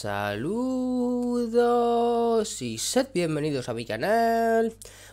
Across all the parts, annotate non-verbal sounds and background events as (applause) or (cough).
Saludos y sed bienvenidos a mi canal.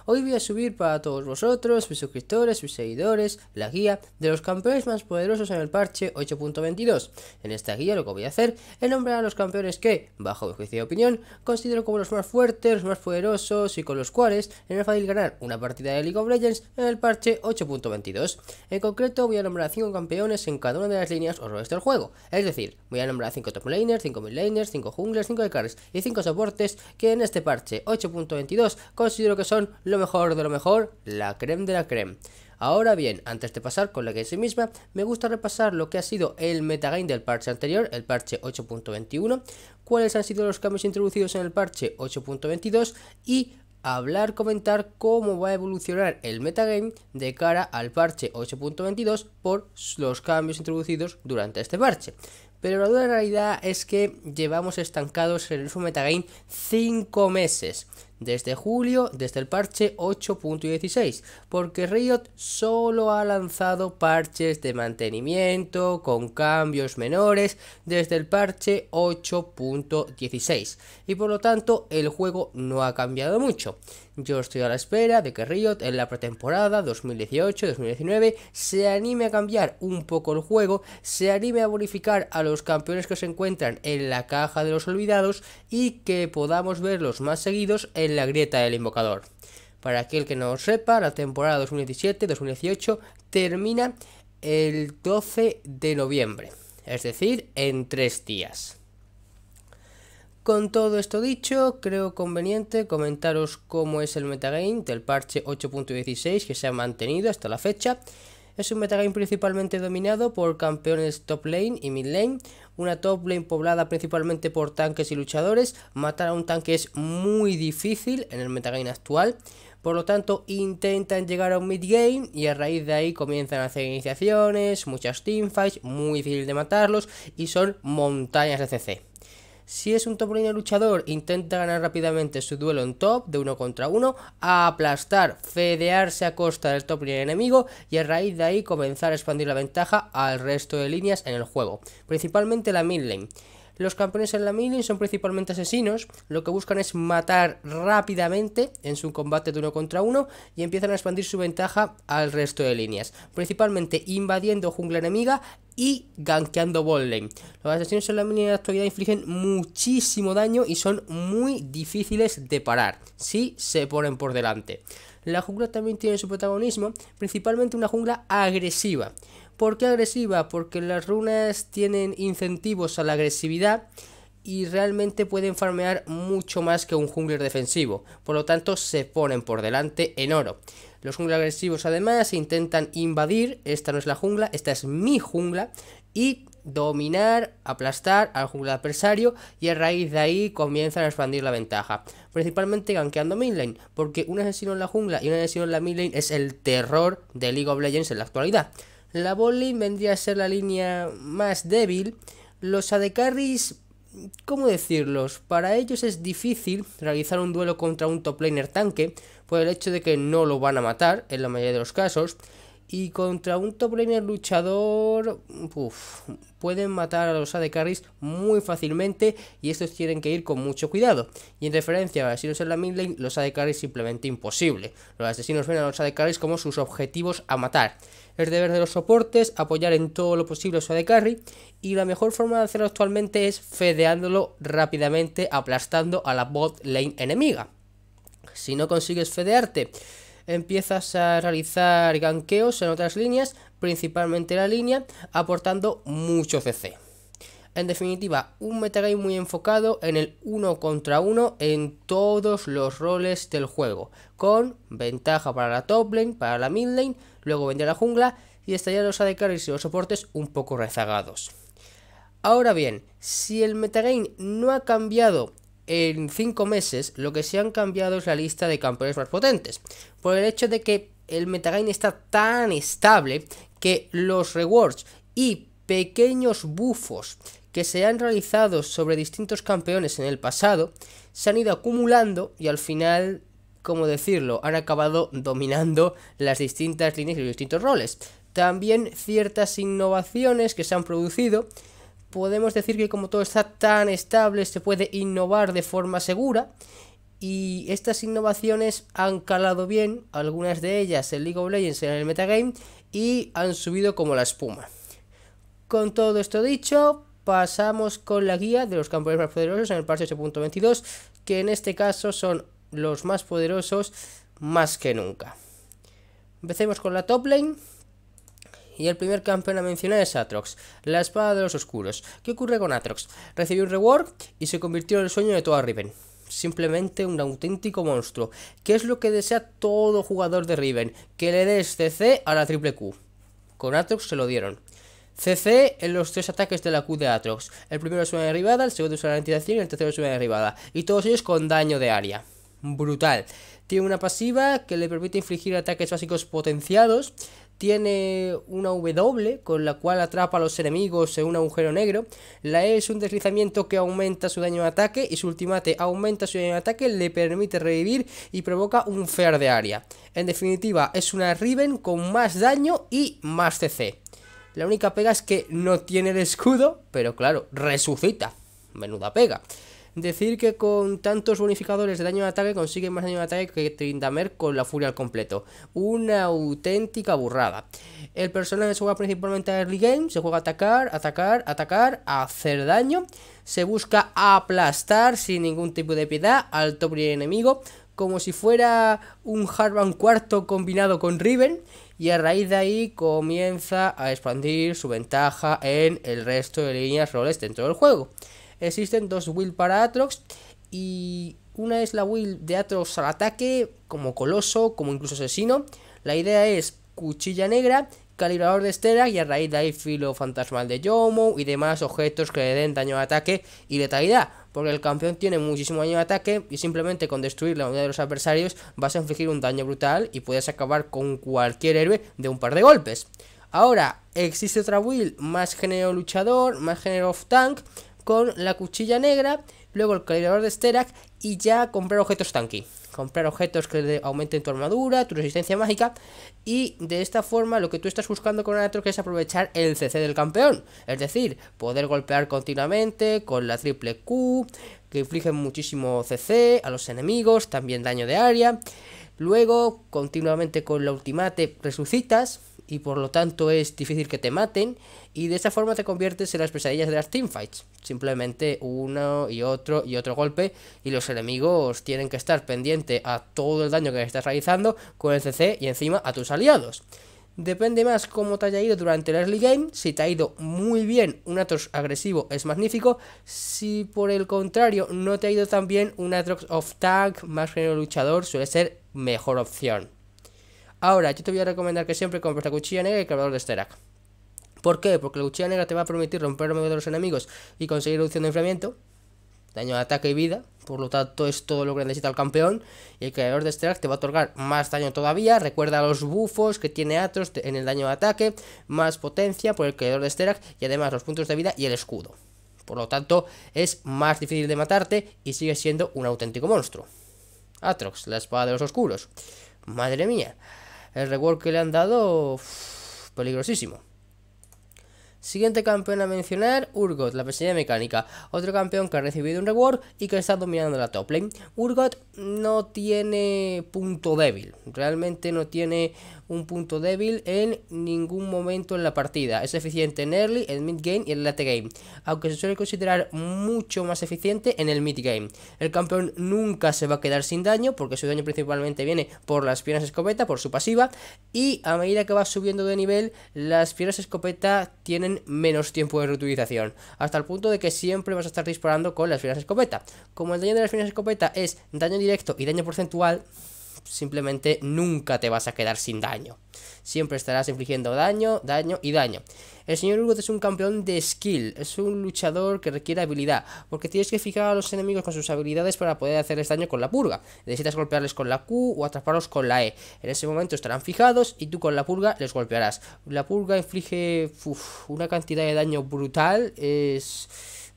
Hoy voy a subir para todos vosotros, mis suscriptores, mis seguidores, la guía de los campeones más poderosos en el parche 8.22. En esta guía lo que voy a hacer es nombrar a los campeones que, bajo mi juicio de opinión, considero como los más fuertes, los más poderosos y con los cuales es más fácil ganar una partida de League of Legends en el parche 8.22. En concreto voy a nombrar a 5 campeones en cada una de las líneas o roles del juego. Es decir, voy a nombrar a 5 top laners, cinco mid laners, 5 jungles, 5 de cars y 5 soportes que en este parche 8.22 considero que son lo mejor de lo mejor, la creme de la creme. Ahora bien, antes de pasar con la que es sí misma, me gusta repasar lo que ha sido el metagame del parche anterior, el parche 8.21, cuáles han sido los cambios introducidos en el parche 8.22 y hablar, comentar cómo va a evolucionar el metagame de cara al parche 8.22 por los cambios introducidos durante este parche. Pero la dura realidad es que llevamos estancados en el metagame 5 meses. Desde julio, desde el parche 8.16, porque Riot solo ha lanzado parches de mantenimiento con cambios menores desde el parche 8.16 y por lo tanto el juego no ha cambiado mucho. Yo estoy a la espera de que Riot en la pretemporada 2018-2019 se anime a cambiar un poco el juego, se anime a bonificar a los campeones que se encuentran en la caja de los olvidados y que podamos verlos más seguidos en la grieta del invocador. Para aquel que no sepa, la temporada 2017-2018 termina el 12 de noviembre, es decir, en tres días. Con todo esto dicho, creo conveniente comentaros cómo es el metagame del parche 8.16 que se ha mantenido hasta la fecha. Es un metagame principalmente dominado por campeones top lane y mid lane, una top lane poblada principalmente por tanques y luchadores. Matar a un tanque es muy difícil en el metagame actual, por lo tanto intentan llegar a un mid game y a raíz de ahí comienzan a hacer iniciaciones, muchas teamfights, muy difícil de matarlos y son montañas de CC. Si es un top laner luchador, intenta ganar rápidamente su duelo en top de uno contra uno, aplastar, fedearse a costa del top laner enemigo y a raíz de ahí comenzar a expandir la ventaja al resto de líneas en el juego, principalmente la mid lane. Los campeones en la melee son principalmente asesinos, lo que buscan es matar rápidamente en su combate de uno contra uno y empiezan a expandir su ventaja al resto de líneas, principalmente invadiendo jungla enemiga y gankeando bot Los asesinos en la melee en la actualidad infligen muchísimo daño y son muy difíciles de parar, si se ponen por delante. La jungla también tiene su protagonismo, principalmente una jungla agresiva, ¿Por qué agresiva? Porque las runas tienen incentivos a la agresividad y realmente pueden farmear mucho más que un jungler defensivo, por lo tanto se ponen por delante en oro. Los junglas agresivos además intentan invadir, esta no es la jungla, esta es mi jungla, y dominar, aplastar al jungler adversario y a raíz de ahí comienzan a expandir la ventaja. Principalmente gankeando midlane, porque un asesino en la jungla y un asesino en la midlane es el terror de League of Legends en la actualidad. La bolin vendría a ser la línea más débil. Los adecarries, ¿cómo decirlos? Para ellos es difícil realizar un duelo contra un top laner tanque por el hecho de que no lo van a matar en la mayoría de los casos. Y contra un top laner luchador, pueden matar a los AD carries muy fácilmente y estos tienen que ir con mucho cuidado. Y en referencia a asesinos en la mid lane, los AD carries simplemente imposible. Los asesinos ven a los AD carries como sus objetivos a matar. Es deber de los soportes apoyar en todo lo posible a su AD carry y la mejor forma de hacerlo actualmente es fedeándolo rápidamente aplastando a la bot lane enemiga. Si no consigues fedearte, empiezas a realizar ganqueos en otras líneas, principalmente la línea, aportando mucho CC. En definitiva, un metagame muy enfocado en el uno contra uno en todos los roles del juego, con ventaja para la top lane, para la mid lane, luego vendría la jungla y estaría los AD y los soportes un poco rezagados. Ahora bien, si el metagame no ha cambiado en 5 meses lo que se han cambiado es la lista de campeones más potentes, por el hecho de que el metagain está tan estable que los rewards y pequeños bufos que se han realizado sobre distintos campeones en el pasado se han ido acumulando y al final, como decirlo, han acabado dominando las distintas líneas y los distintos roles. También ciertas innovaciones que se han producido podemos decir que como todo está tan estable, se puede innovar de forma segura. Y estas innovaciones han calado bien, algunas de ellas en League of Legends en el metagame, y han subido como la espuma. Con todo esto dicho, pasamos con la guía de los campeones más poderosos en el parche 8.22, que en este caso son los más poderosos más que nunca. Empecemos con la top lane y el primer campeón a mencionar es Atrox, la espada de los oscuros. ¿Qué ocurre con Atrox? Recibió un reward y se convirtió en el sueño de toda Riven. Simplemente un auténtico monstruo, ¿Qué es lo que desea todo jugador de Riven, que le des CC a la triple Q. Con Atrox se lo dieron. CC en los tres ataques de la Q de Atrox. El primero es una derribada, el segundo es una ralentización y el tercero es una derribada. Y todos ellos con daño de área. Brutal. Tiene una pasiva que le permite infligir ataques básicos potenciados tiene una W con la cual atrapa a los enemigos en un agujero negro. La E es un deslizamiento que aumenta su daño de ataque y su ultimate aumenta su daño de ataque, le permite revivir y provoca un fear de área. En definitiva, es una Riven con más daño y más CC. La única pega es que no tiene el escudo, pero claro, resucita. Menuda pega. Decir que con tantos bonificadores de daño de ataque consigue más daño de ataque que Trindamer con la furia al completo. Una auténtica burrada. El personaje se juega principalmente a early game, se juega a atacar, atacar, atacar, hacer daño. Se busca aplastar sin ningún tipo de piedad al top enemigo, como si fuera un Harvan cuarto combinado con Riven. Y a raíz de ahí comienza a expandir su ventaja en el resto de líneas roles dentro del juego existen dos will para Atrox y una es la will de Atrox al ataque, como coloso, como incluso asesino. La idea es cuchilla negra, calibrador de estera y a raíz de ahí filo fantasmal de Yomo y demás objetos que le den daño de ataque y letalidad. Porque el campeón tiene muchísimo daño de ataque y simplemente con destruir la unidad de los adversarios vas a infligir un daño brutal y puedes acabar con cualquier héroe de un par de golpes. Ahora, existe otra will más género luchador, más género of tank, con la cuchilla negra, luego el calibrador de Sterak y ya comprar objetos Tanky, Comprar objetos que aumenten tu armadura, tu resistencia mágica y de esta forma lo que tú estás buscando con que es aprovechar el CC del campeón. Es decir, poder golpear continuamente con la triple Q, que inflige muchísimo CC a los enemigos, también daño de área. Luego, continuamente con la ultimate resucitas, y por lo tanto es difícil que te maten y de esa forma te conviertes en las pesadillas de las teamfights. Simplemente uno y otro y otro golpe y los enemigos tienen que estar pendiente a todo el daño que estás realizando con el CC y encima a tus aliados. Depende más cómo te haya ido durante el early game. Si te ha ido muy bien, un Atrox agresivo es magnífico. Si por el contrario no te ha ido tan bien, un Atrox of Tank más género luchador suele ser mejor opción. Ahora, yo te voy a recomendar que siempre compres la cuchilla negra y el creador de Sterak. ¿Por qué? Porque la cuchilla negra te va a permitir romper medio de los enemigos y conseguir reducción de enfriamiento, daño de ataque y vida, por lo tanto es todo lo que necesita el campeón, y el creador de Sterak te va a otorgar más daño todavía, recuerda los bufos que tiene atrox en el daño de ataque, más potencia por el creador de Sterak y además los puntos de vida y el escudo. Por lo tanto, es más difícil de matarte y sigue siendo un auténtico monstruo. Atrox, la espada de los oscuros. Madre mía. El reward que le han dado, peligrosísimo. Siguiente campeón a mencionar, Urgot, la pesadilla mecánica. Otro campeón que ha recibido un reward y que está dominando la top lane. Urgot no tiene punto débil. Realmente no tiene un punto débil en ningún momento en la partida. Es eficiente en early, en mid game y en late game, aunque se suele considerar mucho más eficiente en el mid game. El campeón nunca se va a quedar sin daño porque su daño principalmente viene por las piernas escopeta, por su pasiva, y a medida que va subiendo de nivel, las piernas escopeta tienen menos tiempo de reutilización, hasta el punto de que siempre vas a estar disparando con las piernas escopeta. Como el daño de las piernas escopeta es daño directo y daño porcentual, simplemente nunca te vas a quedar sin daño. Siempre estarás infligiendo daño, daño y daño. El señor Urgot es un campeón de skill, es un luchador que requiere habilidad, porque tienes que fijar a los enemigos con sus habilidades para poder hacerles daño con la purga. Necesitas golpearles con la Q o atraparlos con la E. En ese momento estarán fijados y tú con la purga les golpearás. La purga inflige una cantidad de daño brutal, es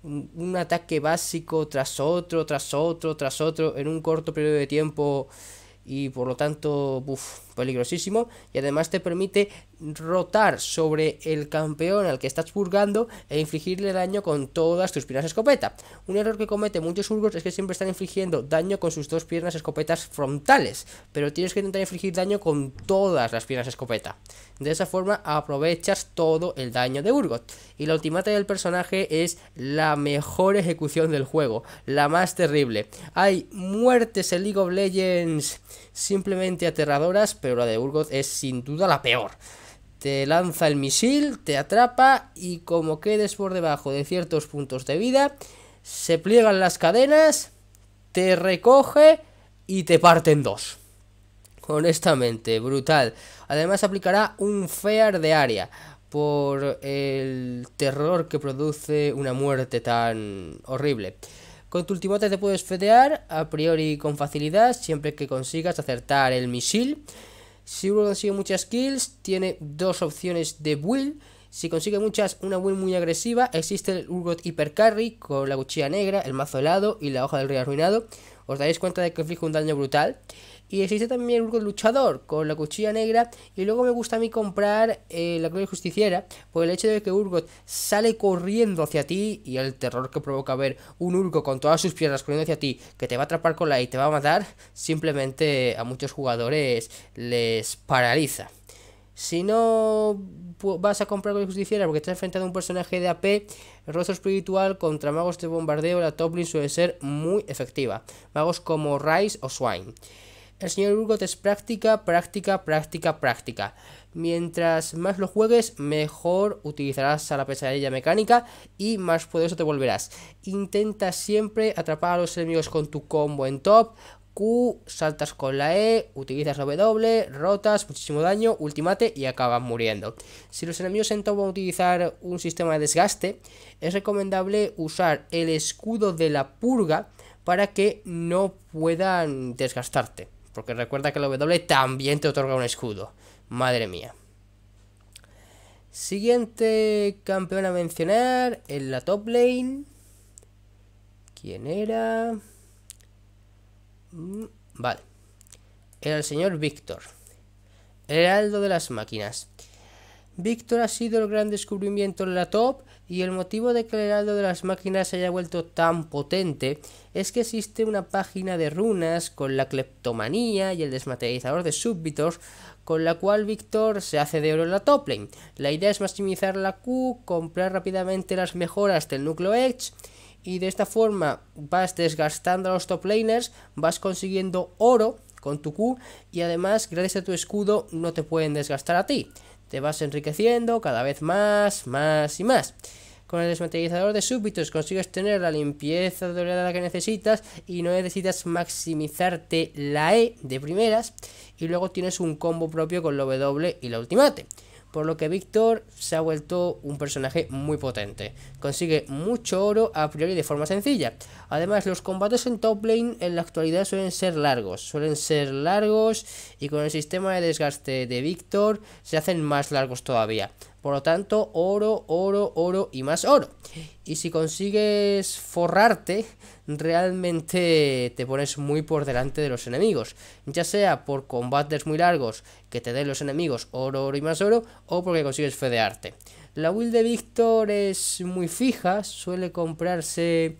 un ataque básico tras otro, tras otro, tras otro, en un corto periodo de tiempo y por lo tanto, uff peligrosísimo y además te permite rotar sobre el campeón al que estás purgando e infligirle daño con todas tus piernas escopeta. Un error que cometen muchos Urgot es que siempre están infligiendo daño con sus dos piernas escopetas frontales, pero tienes que intentar infligir daño con todas las piernas escopeta. De esa forma aprovechas todo el daño de Urgot. Y la ultimata del personaje es la mejor ejecución del juego, la más terrible. Hay muertes en League of Legends simplemente aterradoras, pero de Burgos es sin duda la peor. Te lanza el misil, te atrapa y como quedes por debajo de ciertos puntos de vida, se pliegan las cadenas, te recoge y te parte en dos. Honestamente, brutal. Además aplicará un fear de área por el terror que produce una muerte tan horrible. Con tu ultimote te puedes fedear a priori con facilidad siempre que consigas acertar el misil si uno consigue muchas kills, tiene dos opciones de build. Si consigue muchas, una build muy agresiva. Existe el Urgot Hypercarry con la cuchilla negra, el mazo helado y la hoja del rey arruinado. Os daréis cuenta de que inflige un daño brutal. Y existe también Urgot Luchador con la cuchilla negra. Y luego me gusta a mí comprar eh, la Gloria Justiciera por el hecho de que Urgot sale corriendo hacia ti y el terror que provoca ver un Urgot con todas sus piernas corriendo hacia ti que te va a atrapar con la y te va a matar, simplemente a muchos jugadores les paraliza. Si no vas a comprar con justiciera porque estás enfrentado a un personaje de AP, rostro espiritual contra magos de bombardeo, la Toplin suele ser muy efectiva. Magos como Rice o Swine. El señor Urgot es práctica, práctica, práctica, práctica. Mientras más lo juegues, mejor utilizarás a la pesadilla mecánica y más poderoso te volverás. Intenta siempre atrapar a los enemigos con tu combo en top. Q, saltas con la E, utilizas la W, rotas, muchísimo daño, ultimate y acabas muriendo. Si los enemigos en top van a utilizar un sistema de desgaste, es recomendable usar el escudo de la purga para que no puedan desgastarte. Porque recuerda que el W también te otorga un escudo. Madre mía. Siguiente campeón a mencionar en la top lane. ¿Quién era? Mm, vale. Era el señor Víctor. heraldo de las máquinas. Víctor ha sido el gran descubrimiento en la top y el motivo de que el heraldo de las máquinas se haya vuelto tan potente es que existe una página de runas con la cleptomanía y el desmaterializador de súbditos con la cual Víctor se hace de oro en la top lane. La idea es maximizar la Q, comprar rápidamente las mejoras del núcleo Edge y de esta forma vas desgastando a los top laners, vas consiguiendo oro con tu Q y además gracias a tu escudo no te pueden desgastar a ti te vas enriqueciendo cada vez más, más y más. Con el desmaterializador de súbitos consigues tener la limpieza la que necesitas y no necesitas maximizarte la E de primeras y luego tienes un combo propio con la W y la ultimate por lo que Víctor se ha vuelto un personaje muy potente. Consigue mucho oro a priori de forma sencilla. Además, los combates en top lane en la actualidad suelen ser largos, suelen ser largos y con el sistema de desgaste de Víctor se hacen más largos todavía. Por lo tanto, oro, oro, oro y más oro. Y si consigues forrarte, realmente te pones muy por delante de los enemigos. Ya sea por combates muy largos que te den los enemigos oro, oro y más oro, o porque consigues fedearte. La Will de Víctor es muy fija, suele comprarse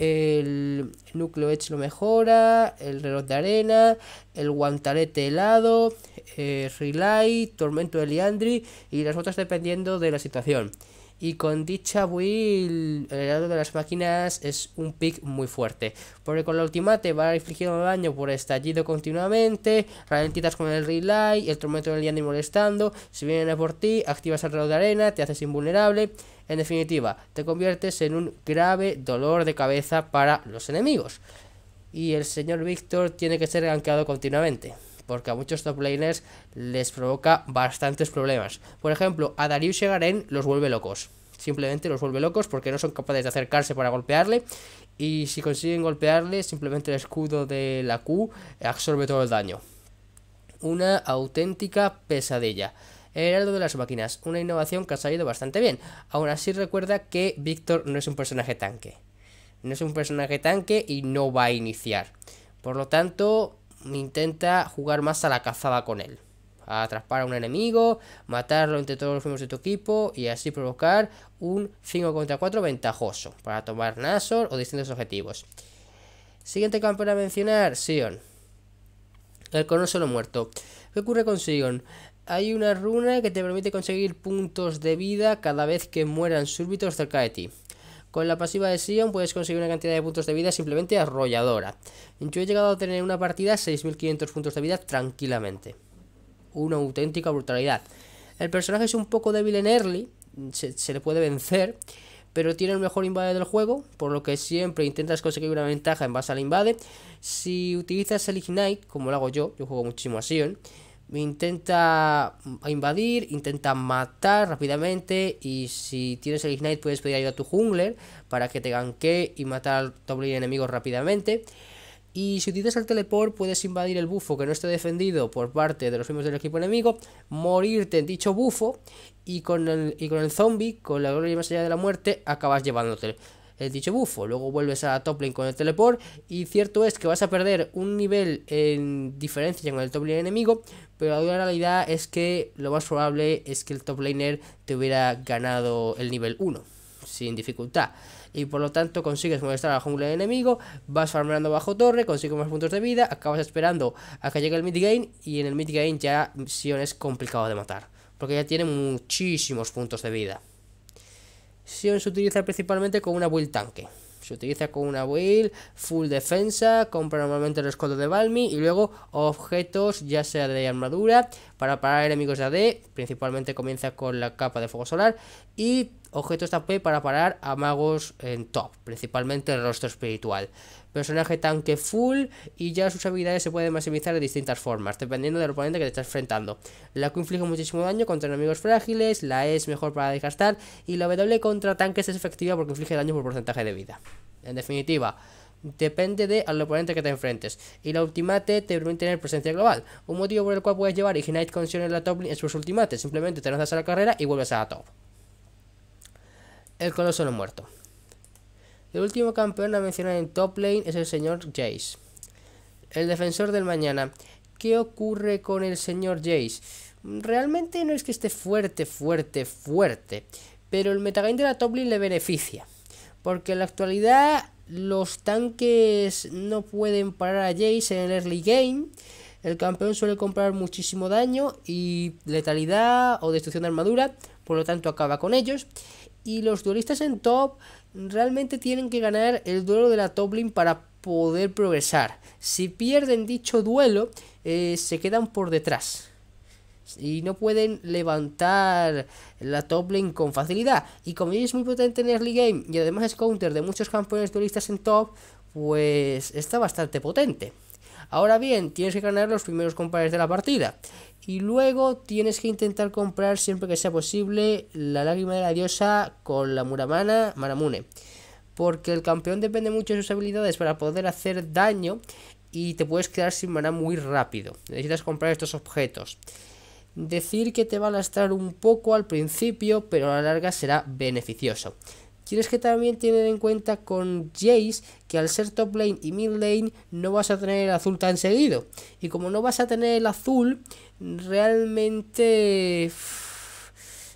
el núcleo Edge lo mejora, el reloj de arena, el guantarete helado, eh, Relay, Tormento de Liandri y las otras dependiendo de la situación y con dicha Will, el lado de las máquinas es un pick muy fuerte, porque con la ultimate va a infligiendo daño por estallido continuamente, ralentitas con el relay, el tormento del y molestando, si vienen a por ti, activas el reloj de arena, te haces invulnerable, en definitiva, te conviertes en un grave dolor de cabeza para los enemigos. Y el señor Víctor tiene que ser gankeado continuamente porque a muchos top laners les provoca bastantes problemas. Por ejemplo, a Darius Garen los vuelve locos. Simplemente los vuelve locos porque no son capaces de acercarse para golpearle. Y si consiguen golpearle, simplemente el escudo de la Q absorbe todo el daño. Una auténtica pesadilla. El Heraldo de las Máquinas, una innovación que ha salido bastante bien. Aún así recuerda que Víctor no es un personaje tanque. No es un personaje tanque y no va a iniciar. Por lo tanto, intenta jugar más a la cazada con él. atrapar a un enemigo, matarlo entre todos los miembros de tu equipo y así provocar un 5 contra 4 ventajoso para tomar Nasor o distintos objetivos. Siguiente campeón a mencionar, Sion. El solo muerto. ¿Qué ocurre con Sion? Hay una runa que te permite conseguir puntos de vida cada vez que mueran súbitos cerca de ti. Con la pasiva de Sion puedes conseguir una cantidad de puntos de vida simplemente arrolladora. Yo he llegado a tener una partida 6.500 puntos de vida tranquilamente. Una auténtica brutalidad. El personaje es un poco débil en early, se, se le puede vencer, pero tiene el mejor invade del juego, por lo que siempre intentas conseguir una ventaja en base al invade. Si utilizas el Ignite, como lo hago yo, yo juego muchísimo a Sion, intenta invadir, intenta matar rápidamente y si tienes el Ignite puedes pedir ayuda a tu jungler para que te ganque y matar al top enemigo rápidamente. Y si utilizas el teleport puedes invadir el bufo que no esté defendido por parte de los miembros del equipo enemigo, morirte en dicho bufo y con el, y con el zombie, con la gloria más allá de la muerte, acabas llevándote el dicho bufo. Luego vuelves a top lane con el teleport. Y cierto es que vas a perder un nivel en diferencia con el top lane enemigo. Pero la realidad es que lo más probable es que el top laner te hubiera ganado el nivel 1. Sin dificultad y por lo tanto consigues molestar a la jungla enemigo, vas farmeando bajo torre, consigues más puntos de vida, acabas esperando a que llegue el game y en el mid game ya Sion es complicado de matar, porque ya tiene muchísimos puntos de vida se utiliza principalmente con una build tanque. Se utiliza con una build, full defensa, compra normalmente el escudo de Balmy y luego objetos, ya sea de armadura, para parar enemigos de AD, principalmente comienza con la capa de fuego solar, y objetos AP para parar a magos en top, principalmente el rostro espiritual personaje tanque full y ya sus habilidades se pueden maximizar de distintas formas, dependiendo del oponente que te estés enfrentando. La Q inflige muchísimo daño contra enemigos frágiles, la E es mejor para desgastar y la W contra tanques es efectiva porque inflige daño por porcentaje de vida. En definitiva, depende de al oponente que te enfrentes. Y la ultimate te permite tener presencia global, un motivo por el cual puedes llevar Ignite con Sion en la top en sus ultimates, simplemente te lanzas a la carrera y vuelves a la top. El coloso no muerto. El último campeón a mencionar en top lane es el señor Jace. El defensor del mañana. ¿Qué ocurre con el señor Jace? Realmente no es que esté fuerte, fuerte, fuerte. Pero el metagame de la top lane le beneficia. Porque en la actualidad los tanques no pueden parar a Jace en el early game. El campeón suele comprar muchísimo daño y letalidad o destrucción de armadura, por lo tanto acaba con ellos y los duelistas en top realmente tienen que ganar el duelo de la top lane para poder progresar. Si pierden dicho duelo, eh, se quedan por detrás. Y no pueden levantar la top lane con facilidad. Y como ella es muy potente en early game y además es counter de muchos campeones duelistas en top, pues está bastante potente. Ahora bien, tienes que ganar los primeros compares de la partida. Y luego tienes que intentar comprar siempre que sea posible la lágrima de la diosa con la Muramana Maramune. Porque el campeón depende mucho de sus habilidades para poder hacer daño y te puedes quedar sin mana muy rápido. Necesitas comprar estos objetos. Decir que te va a lastrar un poco al principio, pero a la larga será beneficioso. Tienes que también tener en cuenta con Jace que al ser top lane y mid lane no vas a tener el azul tan seguido. Y como no vas a tener el azul, realmente...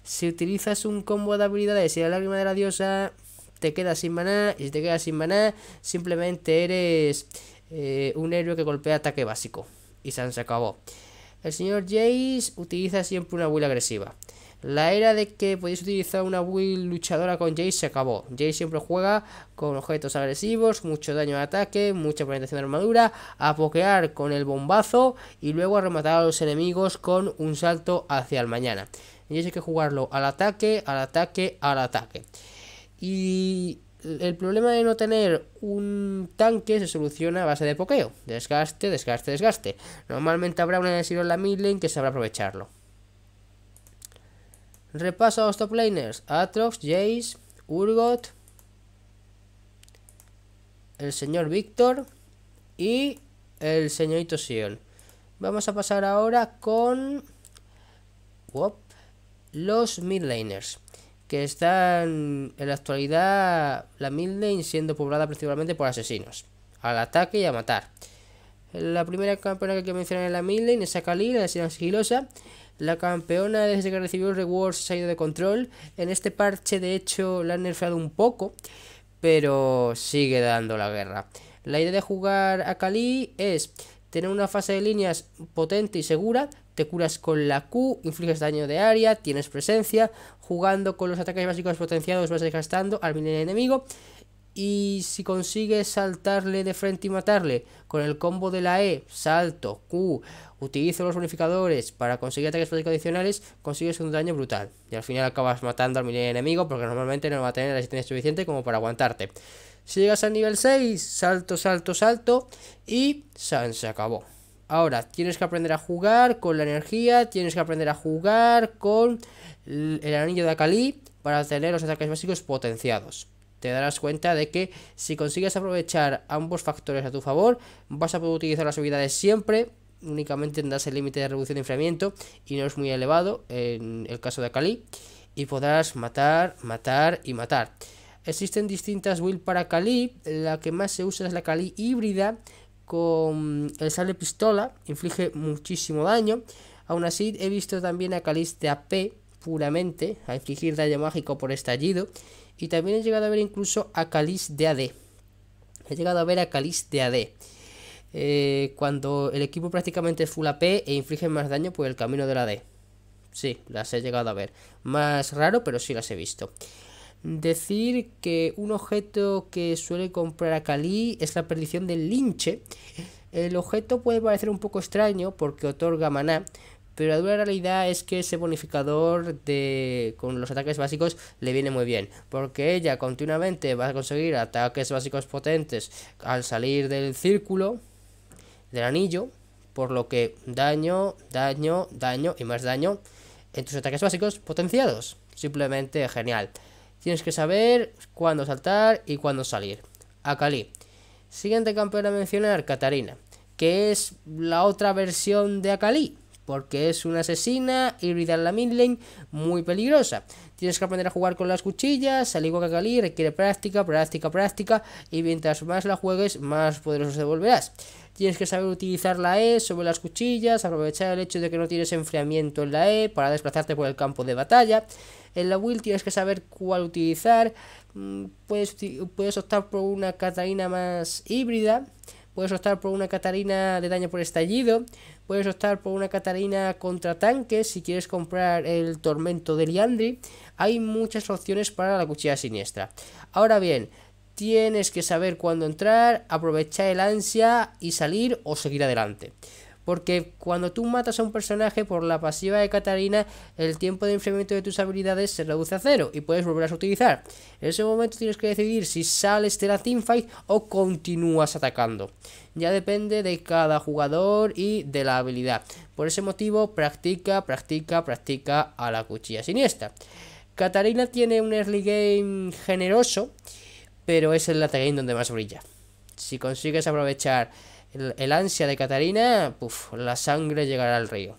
Si utilizas un combo de habilidades y la lágrima de la diosa, te quedas sin maná. Y si te quedas sin maná, simplemente eres eh, un héroe que golpea ataque básico. Y se acabó. El señor Jace utiliza siempre una build agresiva. La era de que podéis utilizar una build luchadora con Jay se acabó. Jay siempre juega con objetos agresivos, mucho daño de ataque, mucha penetración de armadura, a pokear con el bombazo y luego a rematar a los enemigos con un salto hacia el mañana. Y hay que jugarlo al ataque, al ataque, al ataque. Y el problema de no tener un tanque se soluciona a base de pokeo. Desgaste, desgaste, desgaste. Normalmente habrá una enemigo en la mid que sabrá aprovecharlo. Repaso a los top laners. Atrox, Jace, Urgot, el señor Víctor y el señorito Sion. Vamos a pasar ahora con los laners, Que están en la actualidad la lane siendo poblada principalmente por asesinos. Al ataque y a matar. La primera campeona que quiero mencionar en la lane es Akali, la asesina sigilosa la campeona desde que recibió el reward se ha ido de control. En este parche de hecho la han nerfeado un poco, pero sigue dando la guerra. La idea de jugar a Kali es tener una fase de líneas potente y segura, te curas con la Q, infliges daño de área, tienes presencia, jugando con los ataques básicos potenciados vas desgastando al enemigo y si consigues saltarle de frente y matarle con el combo de la E, salto, Q, utilizo los bonificadores para conseguir ataques básicos adicionales, consigues un daño brutal. Y al final acabas matando al enemigo porque normalmente no va a tener la resistencia suficiente como para aguantarte. Si llegas al nivel 6, salto, salto, salto y se acabó. Ahora, tienes que aprender a jugar con la energía, tienes que aprender a jugar con el anillo de Akali para tener los ataques básicos potenciados te darás cuenta de que si consigues aprovechar ambos factores a tu favor, vas a poder utilizar las habilidades siempre únicamente tendrás el límite de reducción de enfriamiento y no es muy elevado en el caso de Akali y podrás matar, matar y matar. Existen distintas builds para Akali, la que más se usa es la Akali híbrida con el sale pistola, inflige muchísimo daño. Aún así he visto también a Akalis de AP puramente, a infligir daño mágico por estallido. Y también he llegado a ver incluso a Calis de AD. He llegado a ver a Calis de AD. Eh, cuando el equipo prácticamente es full AP e inflige más daño por el camino de la D. Sí, las he llegado a ver. Más raro, pero sí las he visto. Decir que un objeto que suele comprar a Cali es la perdición del linche. El objeto puede parecer un poco extraño porque otorga maná, pero la dura realidad es que ese bonificador de, con los ataques básicos le viene muy bien. Porque ella continuamente va a conseguir ataques básicos potentes al salir del círculo, del anillo. Por lo que daño, daño, daño y más daño en tus ataques básicos potenciados. Simplemente genial. Tienes que saber cuándo saltar y cuándo salir. Akali. Siguiente campeona a mencionar, Katarina. Que es la otra versión de Akali porque es una asesina híbrida en la mid muy peligrosa. Tienes que aprender a jugar con las cuchillas, al igual que requiere práctica, práctica, práctica, y mientras más la juegues, más poderoso te volverás. Tienes que saber utilizar la E sobre las cuchillas, aprovechar el hecho de que no tienes enfriamiento en la E para desplazarte por el campo de batalla. En la will tienes que saber cuál utilizar, mm, puedes, puedes optar por una Catarina más híbrida, puedes optar por una Catarina de daño por estallido, Puedes optar por una Catarina contra tanques si quieres comprar el Tormento de Liandri. Hay muchas opciones para la cuchilla siniestra. Ahora bien, tienes que saber cuándo entrar, aprovechar el ansia y salir o seguir adelante. Porque cuando tú matas a un personaje por la pasiva de Katarina, el tiempo de enfriamiento de tus habilidades se reduce a cero y puedes volver a utilizar. En ese momento tienes que decidir si sales de la teamfight o continúas atacando. Ya depende de cada jugador y de la habilidad. Por ese motivo, practica, practica, practica a la cuchilla siniestra. Katarina tiene un early game generoso, pero es el late game donde más brilla. Si consigues aprovechar el, ansia de Catarina, puff, la sangre llegará al río.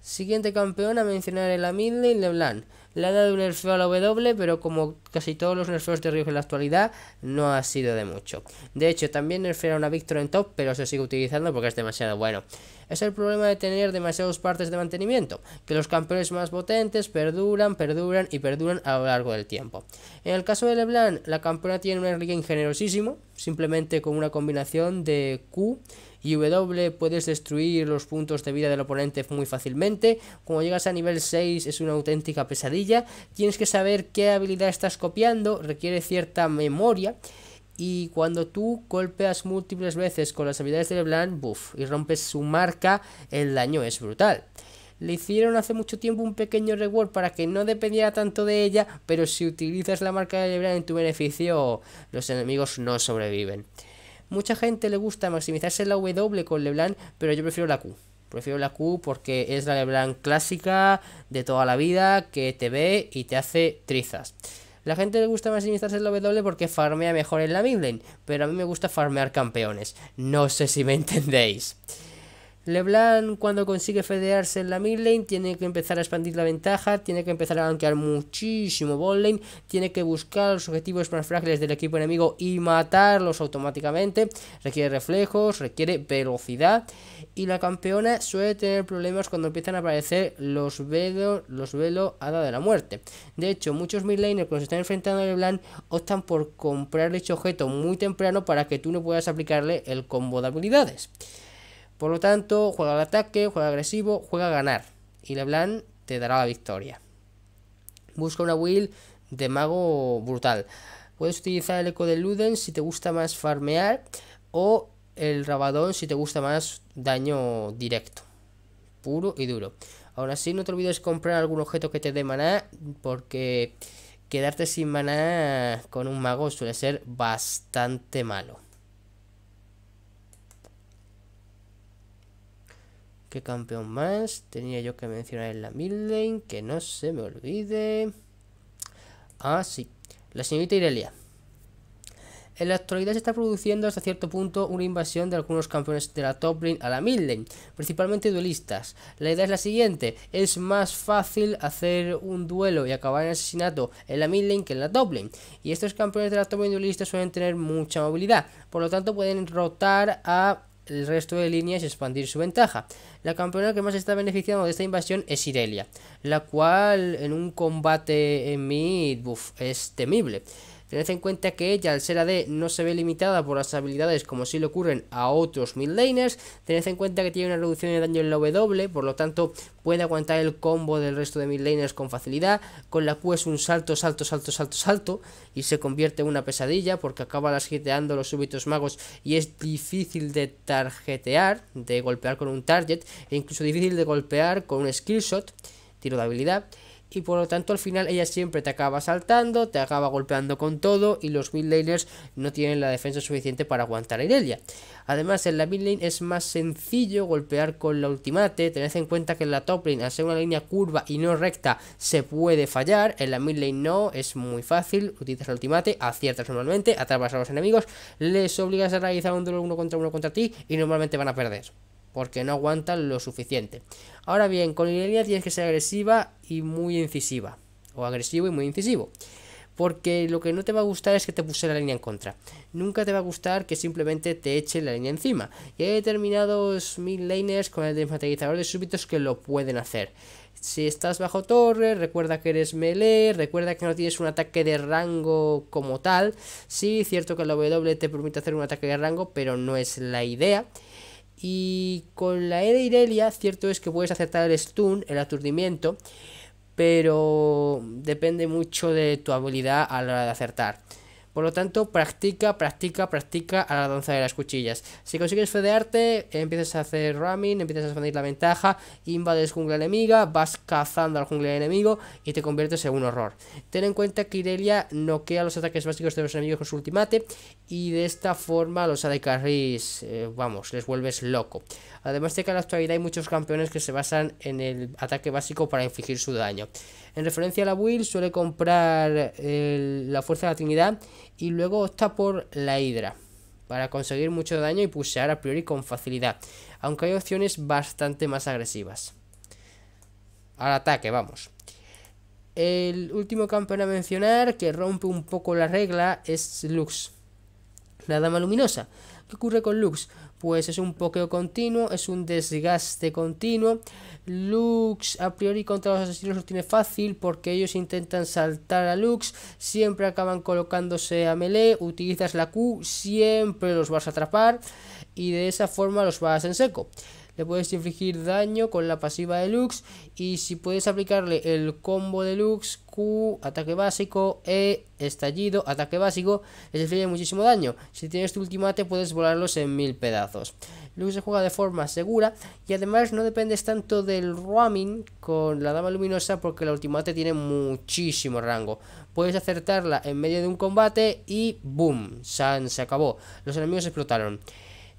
Siguiente campeón a mencionar es la Midley, LeBlanc. Le ha dado un nerfeo a la W, pero como casi todos los nerfeos de río en la actualidad, no ha sido de mucho. De hecho, también nerfea una victoria en top, pero se sigue utilizando porque es demasiado bueno. Es el problema de tener demasiados partes de mantenimiento, que los campeones más potentes perduran, perduran y perduran a lo largo del tiempo. En el caso de LeBlanc, la campeona tiene un early generosísimo, simplemente con una combinación de Q y W puedes destruir los puntos de vida del oponente muy fácilmente. Cuando llegas a nivel 6 es una auténtica pesadilla. Tienes que saber qué habilidad estás copiando, requiere cierta memoria y cuando tú golpeas múltiples veces con las habilidades de LeBlanc, buff, y rompes su marca, el daño es brutal. Le hicieron hace mucho tiempo un pequeño reward para que no dependiera tanto de ella, pero si utilizas la marca de LeBlanc en tu beneficio, los enemigos no sobreviven. Mucha gente le gusta maximizarse la W con LeBlanc, pero yo prefiero la Q. Prefiero la Q porque es la LeBlanc clásica de toda la vida que te ve y te hace trizas. La gente le gusta más iniciarse en la W porque farmea mejor en la midlane, pero a mí me gusta farmear campeones. No sé si me (laughs) entendéis. LeBlanc cuando consigue federarse en la mid lane tiene que empezar a expandir la ventaja, tiene que empezar a blanquear muchísimo bot lane, tiene que buscar los objetivos más frágiles del equipo enemigo y matarlos automáticamente, requiere reflejos, requiere velocidad y la campeona suele tener problemas cuando empiezan a aparecer los velos, los velo hada de la muerte. De hecho, muchos mid laners cuando se están enfrentando a LeBlanc optan por comprar dicho este objeto muy temprano para que tú no puedas aplicarle el combo de habilidades. Por lo tanto, juega al ataque, juega agresivo, juega a ganar. Y LeBlanc te dará la victoria. Busca una will de mago brutal. Puedes utilizar el eco de Luden si te gusta más farmear o el rabadón si te gusta más daño directo. Puro y duro. Ahora sí, no te olvides comprar algún objeto que te dé maná porque quedarte sin maná con un mago suele ser bastante malo. ¿Qué campeón más? Tenía yo que mencionar en la midlane, que no se me olvide. Ah, sí, la señorita Irelia. En la actualidad se está produciendo hasta cierto punto una invasión de algunos campeones de la top lane a la mid lane, principalmente duelistas. La idea es la siguiente, es más fácil hacer un duelo y acabar en asesinato en la mid lane que en la top lane. Y estos campeones de la top lane duelistas suelen tener mucha movilidad, por lo tanto pueden rotar a el resto de líneas y expandir su ventaja. La campeona que más está beneficiando de esta invasión es Irelia, la cual en un combate en mid buff es temible. Tened en cuenta que ella, al ser AD, no se ve limitada por las habilidades como si le ocurren a otros midlaners. Tened en cuenta que tiene una reducción de daño en la W, por lo tanto puede aguantar el combo del resto de midlaners con facilidad. Con la Q es un salto, salto, salto, salto, salto y se convierte en una pesadilla porque acaba jeteando los súbitos magos y es difícil de tarjetear, de golpear con un target, e incluso difícil de golpear con un skill shot, tiro de habilidad y por lo tanto al final ella siempre te acaba saltando, te acaba golpeando con todo y los mid no tienen la defensa suficiente para aguantar a Irelia. Además en la mid lane es más sencillo golpear con la ultimate, tened en cuenta que en la top lane al ser una línea curva y no recta se puede fallar, en la mid lane no, es muy fácil, utilizas la ultimate, aciertas normalmente, atrapas a los enemigos, les obligas a realizar un duelo uno contra uno contra ti y normalmente van a perder porque no aguanta lo suficiente. Ahora bien, con línea tienes que ser agresiva y muy incisiva, o agresivo y muy incisivo. Porque lo que no te va a gustar es que te puse la línea en contra. Nunca te va a gustar que simplemente te eche la línea encima. Y hay determinados mid laners con el desmaterializador de súbitos que lo pueden hacer. Si estás bajo torre, recuerda que eres melee, recuerda que no tienes un ataque de rango como tal. Sí, cierto que la W te permite hacer un ataque de rango, pero no es la idea. Y con la E Irelia, cierto es que puedes acertar el stun, el aturdimiento, pero depende mucho de tu habilidad a la hora de acertar. Por lo tanto, practica, practica, practica a la danza de las cuchillas. Si consigues fedearte, empiezas a hacer ramming, empiezas a expandir la ventaja, invades jungla enemiga, vas cazando al jungla enemigo y te conviertes en un horror. Ten en cuenta que Irelia noquea los ataques básicos de los enemigos con su ultimate y de esta forma los Adecarris eh, vamos, les vuelves loco. Además de que en la actualidad hay muchos campeones que se basan en el ataque básico para infligir su daño. En referencia a la Will, suele comprar la Fuerza de la Trinidad y luego opta por la Hidra para conseguir mucho daño y pusear a priori con facilidad, aunque hay opciones bastante más agresivas. Al ataque, vamos. El último campeón a mencionar, que rompe un poco la regla, es Lux, la dama luminosa. ¿Qué ocurre con Lux? pues es un pokeo continuo, es un desgaste continuo. Lux a priori contra los asesinos lo tiene fácil porque ellos intentan saltar a Lux, siempre acaban colocándose a melee, utilizas la Q, siempre los vas a atrapar y de esa forma los vas en seco le puedes infligir daño con la pasiva de Lux, y si puedes aplicarle el combo de Lux, Q, ataque básico, E, estallido, ataque básico, les inflige muchísimo daño. Si tienes tu ultimate puedes volarlos en mil pedazos. Lux se juega de forma segura y además no dependes tanto del roaming con la dama luminosa porque la ultimate tiene muchísimo rango. Puedes acertarla en medio de un combate y ¡boom! San se acabó. Los enemigos explotaron.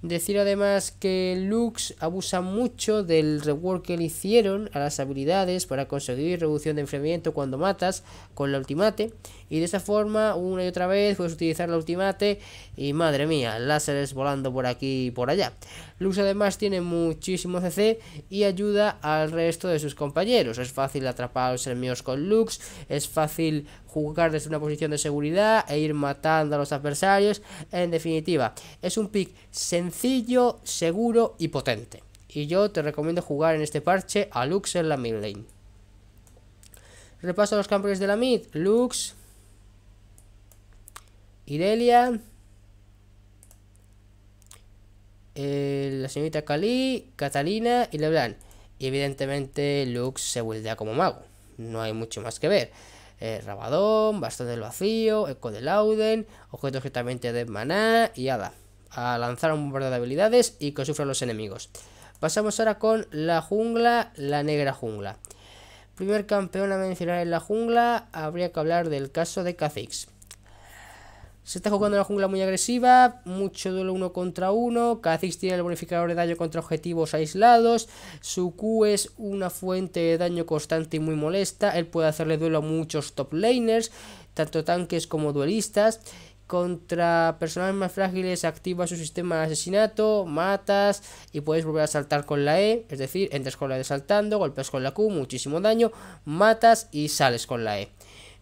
Decir además que Lux abusa mucho del rework que le hicieron a las habilidades para conseguir reducción de enfriamiento cuando matas con la ultimate y de esa forma, una y otra vez, puedes utilizar la ultimate. Y madre mía, láseres volando por aquí y por allá. Lux además tiene muchísimo CC y ayuda al resto de sus compañeros. Es fácil atrapar a los enemigos con Lux, es fácil jugar desde una posición de seguridad e ir matando a los adversarios. En definitiva, es un pick sencillo, seguro y potente. Y yo te recomiendo jugar en este parche a Lux en la mid lane. Repaso los campeones de la mid. Lux, Irelia. Eh, la señorita Kali, Catalina y Leblanc. Y evidentemente Lux se vuelve como mago. No hay mucho más que ver. Eh, Rabadón, Bastón del Vacío, Eco de Lauden, Objetos directamente de Maná y Ada, A lanzar un bombardeo de habilidades y que sufran los enemigos. Pasamos ahora con la jungla, la negra jungla. Primer campeón a mencionar en la jungla, habría que hablar del caso de Kha'Zix. Se está jugando la jungla muy agresiva, mucho duelo uno contra uno, Kha'Zix tiene el bonificador de daño contra objetivos aislados, su Q es una fuente de daño constante y muy molesta, él puede hacerle duelo a muchos top laners, tanto tanques como duelistas, contra personajes más frágiles activa su sistema de asesinato, matas y puedes volver a saltar con la E, es decir, entras con la E saltando, golpeas con la Q, muchísimo daño, matas y sales con la E.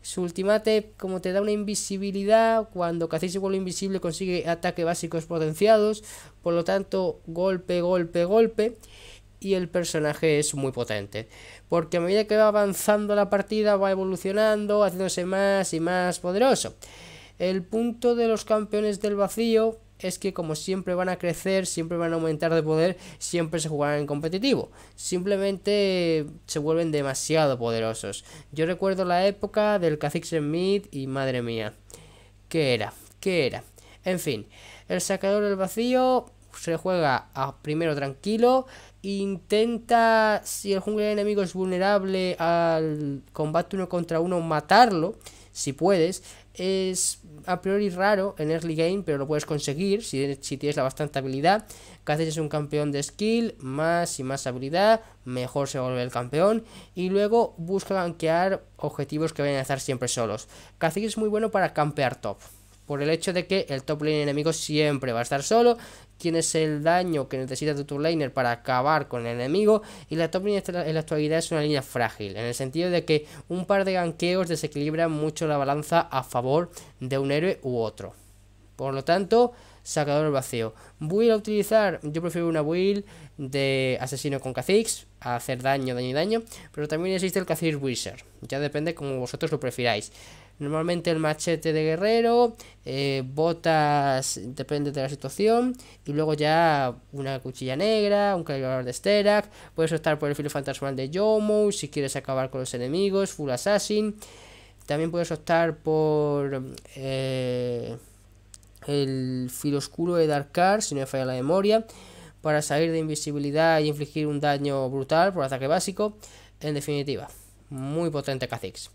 Su ultimate, como te da una invisibilidad, cuando cacéis el invisible consigue ataque básicos potenciados, por lo tanto, golpe, golpe, golpe. Y el personaje es muy potente, porque a medida que va avanzando la partida va evolucionando, haciéndose más y más poderoso. El punto de los campeones del vacío es que como siempre van a crecer, siempre van a aumentar de poder, siempre se jugarán en competitivo. Simplemente se vuelven demasiado poderosos. Yo recuerdo la época del Kha'Zix Smith. y madre mía, ¿qué era? ¿Qué era? En fin, el sacador del vacío se juega a primero tranquilo, intenta, si el jungle enemigo es vulnerable al combate uno contra uno, matarlo si puedes. Es a priori raro en early game, pero lo puedes conseguir si, si tienes la bastante habilidad. Cacic es un campeón de skill, más y más habilidad, mejor se vuelve el campeón. Y luego busca gankear objetivos que vayan a estar siempre solos. Cacic es muy bueno para campear top por el hecho de que el top lane enemigo siempre va a estar solo quién es el daño que necesita tu Liner laner para acabar con el enemigo y la top lane en la actualidad es una línea frágil, en el sentido de que un par de ganqueos desequilibra mucho la balanza a favor de un héroe u otro. Por lo tanto, sacador vacío. Voy a utilizar, yo prefiero una build de asesino con Kha'Zix, a hacer daño, daño y daño, pero también existe el Kha'Zix Wizard, ya depende como vosotros lo prefiráis. Normalmente el machete de guerrero, eh, botas, depende de la situación, y luego ya una cuchilla negra, un cargador de Sterak, puedes optar por el filo fantasmal de Yomu si quieres acabar con los enemigos, Full Assassin, también puedes optar por eh, el filo oscuro de Darkar, si no me falla la memoria, para salir de invisibilidad y infligir un daño brutal por ataque básico, en definitiva, muy potente Kha'Zix.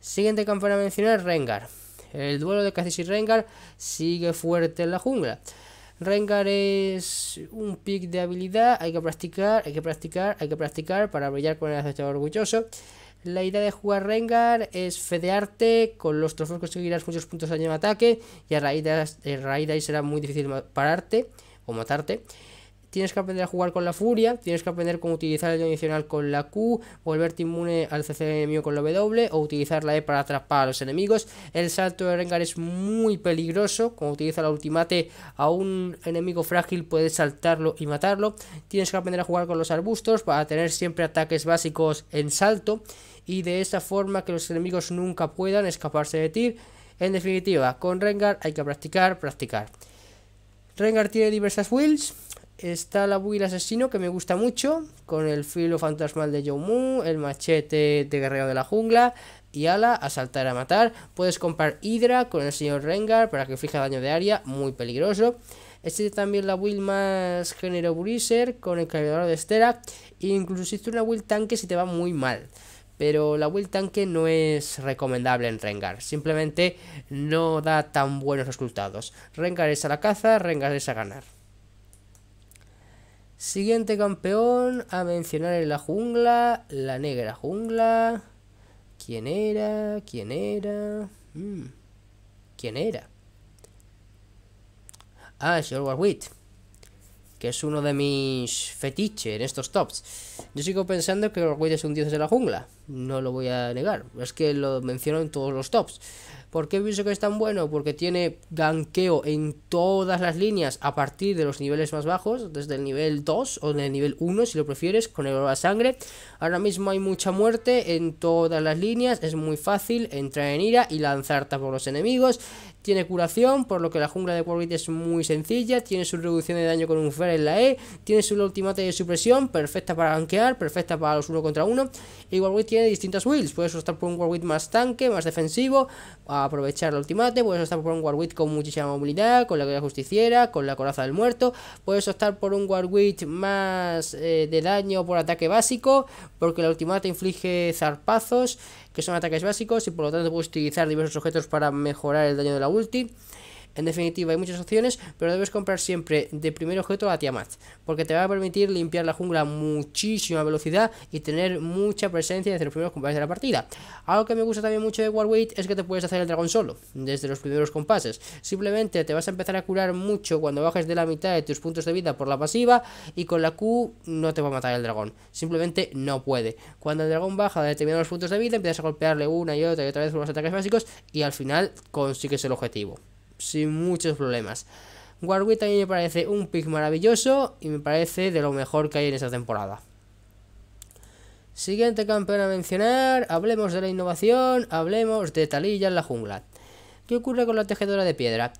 Siguiente campeón a mencionar, Rengar. El duelo de Kha'Zix y Rengar sigue fuerte en la jungla. Rengar es un pick de habilidad, hay que practicar, hay que practicar, hay que practicar para brillar con el acechador orgulloso. La idea de jugar Rengar es fedearte, con los trofeos conseguirás muchos puntos de daño en ataque y a raíz de, a raíz ahí será muy difícil pararte o matarte tienes que aprender a jugar con la furia, tienes que aprender cómo utilizar el adicional con la Q, volverte inmune al CC enemigo con la W o utilizar la E para atrapar a los enemigos. El salto de Rengar es muy peligroso, cuando utiliza la ultimate a un enemigo frágil puedes saltarlo y matarlo. Tienes que aprender a jugar con los arbustos para tener siempre ataques básicos en salto y de esa forma que los enemigos nunca puedan escaparse de ti. En definitiva, con Rengar hay que practicar, practicar. Rengar tiene diversas wheels. Está la will Asesino, que me gusta mucho, con el filo fantasmal de Yomu, el machete de Guerrero de la Jungla y Ala, Asaltar a Matar. Puedes comprar Hydra con el señor Rengar para que fija daño de área, muy peligroso. Existe también la will más género Bruiser con el cargador de estera. E incluso existe una will tanque si te va muy mal. Pero la will tanque no es recomendable en Rengar. Simplemente no da tan buenos resultados. Rengar es a la caza, Rengar es a ganar. Siguiente campeón a mencionar en la jungla, la negra jungla. ¿Quién era? ¿Quién era? Mm. ¿Quién era? Ah, el Warwick, que es uno de mis fetiches en estos tops. Yo sigo pensando que Warwick es un dios de la jungla, no lo voy a negar, es que lo menciono en todos los tops. ¿Por qué que es tan bueno? Porque tiene ganqueo en todas las líneas a partir de los niveles más bajos, desde el nivel 2 o del el nivel 1 si lo prefieres, con el oro a sangre. Ahora mismo hay mucha muerte en todas las líneas, es muy fácil entrar en ira y lanzarte por los enemigos tiene curación, por lo que la jungla de Warwick es muy sencilla, tiene su reducción de daño con un Fer en la E, tiene su ultimate de supresión, perfecta para gankear, perfecta para los uno contra uno, y Warwick tiene distintas builds, puedes optar por un Warwick más tanque, más defensivo, aprovechar el ultimate, puedes optar por un Warwick con muchísima movilidad, con la la justiciera, con la coraza del muerto, puedes optar por un Warwick más eh, de daño por ataque básico, porque la ultimate inflige zarpazos, que son ataques básicos y por lo tanto puedes utilizar diversos objetos para mejorar el daño de la ulti. En definitiva, hay muchas opciones, pero debes comprar siempre de primer objeto a Tiamat, porque te va a permitir limpiar la jungla a muchísima velocidad y tener mucha presencia desde los primeros compases de la partida. Algo que me gusta también mucho de Warweight es que te puedes hacer el dragón solo, desde los primeros compases. Simplemente te vas a empezar a curar mucho cuando bajes de la mitad de tus puntos de vida por la pasiva y con la Q no te va a matar el dragón, simplemente no puede. Cuando el dragón baja de determinados puntos de vida empiezas a golpearle una y otra y otra vez por los ataques básicos y al final consigues el objetivo sin muchos problemas. Warwick también me parece un pick maravilloso y me parece de lo mejor que hay en esta temporada. Siguiente campeón a mencionar, hablemos de la innovación, hablemos de Talilla en la jungla. ¿Qué ocurre con la tejedora de piedra?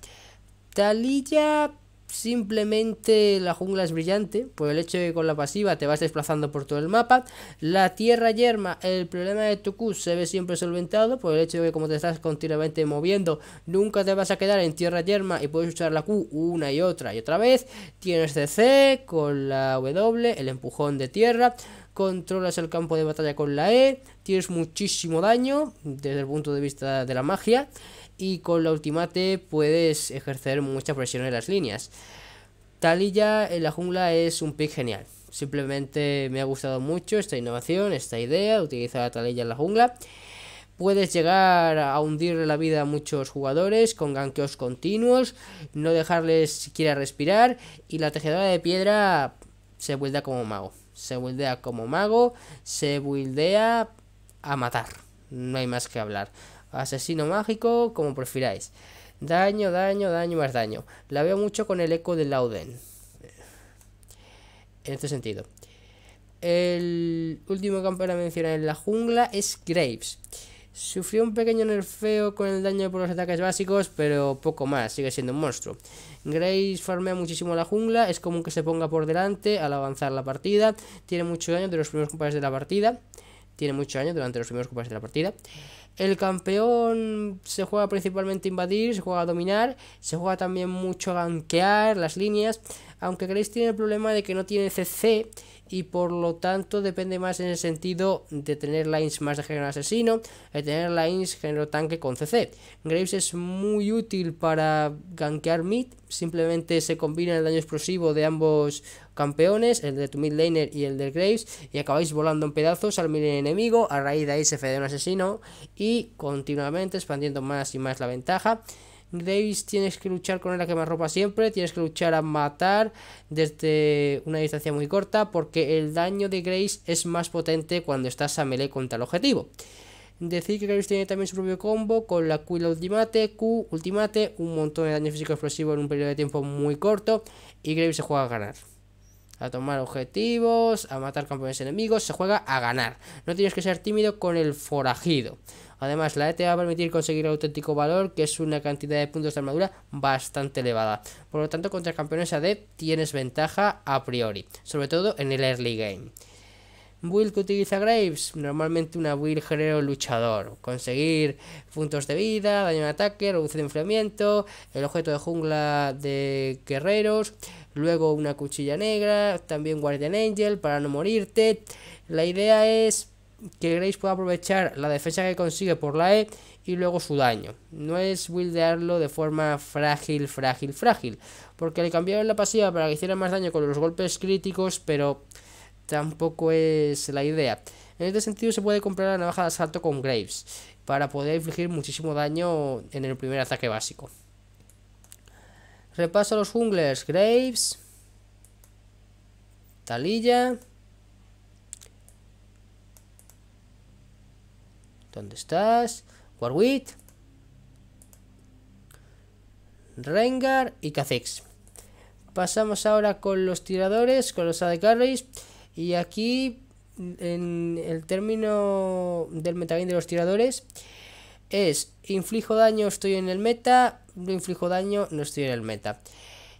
Talilla Simplemente la jungla es brillante por pues el hecho de que con la pasiva te vas desplazando por todo el mapa. La tierra yerma, el problema de tu Q se ve siempre solventado por pues el hecho de que como te estás continuamente moviendo, nunca te vas a quedar en tierra yerma y puedes usar la Q una y otra y otra vez. Tienes CC con la W, el empujón de tierra controlas el campo de batalla con la E, tienes muchísimo daño desde el punto de vista de la magia y con la ultimate puedes ejercer mucha presión en las líneas. Talilla en la jungla es un pick genial. Simplemente me ha gustado mucho esta innovación, esta idea, utilizar a Talilla en la jungla. Puedes llegar a hundirle la vida a muchos jugadores con ganqueos continuos, no dejarles siquiera respirar y la tejedora de piedra se buildea como mago. Se buildea como mago, se buildea a matar. No hay más que hablar asesino mágico, como prefiráis. Daño, daño, daño, más daño. La veo mucho con el eco de Lauden. En este sentido. El último campeón a mencionar en la jungla es Graves. Sufrió un pequeño nerfeo con el daño por los ataques básicos, pero poco más, sigue siendo un monstruo. Graves farmea muchísimo la jungla, es común que se ponga por delante al avanzar la partida, tiene mucho daño de los primeros compases de la partida, tiene mucho daño durante los primeros compases de la partida. El campeón se juega principalmente invadir, se juega a dominar, se juega también mucho a ganquear las líneas, aunque Graves tiene el problema de que no tiene CC y por lo tanto depende más en el sentido de tener lines más de género asesino, de tener lines género tanque con CC. Graves es muy útil para gankear mid, simplemente se combina el daño explosivo de ambos campeones, el de tu mid laner y el de Graves, y acabáis volando en pedazos al mid enemigo, a raíz de ahí se fede un asesino, y continuamente expandiendo más y más la ventaja. Graves tienes que luchar con la ropa siempre, tienes que luchar a matar desde una distancia muy corta porque el daño de Graves es más potente cuando estás a melee contra el objetivo. Decir que Graves tiene también su propio combo con la Q y la Ultimate, Q, Ultimate, un montón de daño físico explosivo en un periodo de tiempo muy corto y Graves se juega a ganar a tomar objetivos, a matar campeones enemigos, se juega a ganar. No tienes que ser tímido con el forajido. Además, la E te va a permitir conseguir auténtico valor, que es una cantidad de puntos de armadura bastante elevada. Por lo tanto, contra campeones AD tienes ventaja a priori, sobre todo en el early game. Build que utiliza Graves, normalmente una build género luchador. Conseguir puntos de vida, daño en ataque, reducir de enfriamiento, el objeto de jungla de guerreros, luego una cuchilla negra, también Guardian Angel para no morirte. La idea es que Graves pueda aprovechar la defensa que consigue por la E y luego su daño. No es buildearlo de forma frágil, frágil, frágil. Porque le cambiaron la pasiva para que hiciera más daño con los golpes críticos, pero tampoco es la idea. En este sentido se puede comprar la navaja de asalto con Graves para poder infligir muchísimo daño en el primer ataque básico. Repaso a los junglers. Graves. Talilla. ¿Dónde estás? Warwick. Rengar y Kha'Zix. Pasamos ahora con los tiradores, con los AD y aquí, en el término del metagame de los tiradores, es inflijo daño, estoy en el meta, no inflijo daño, no estoy en el meta.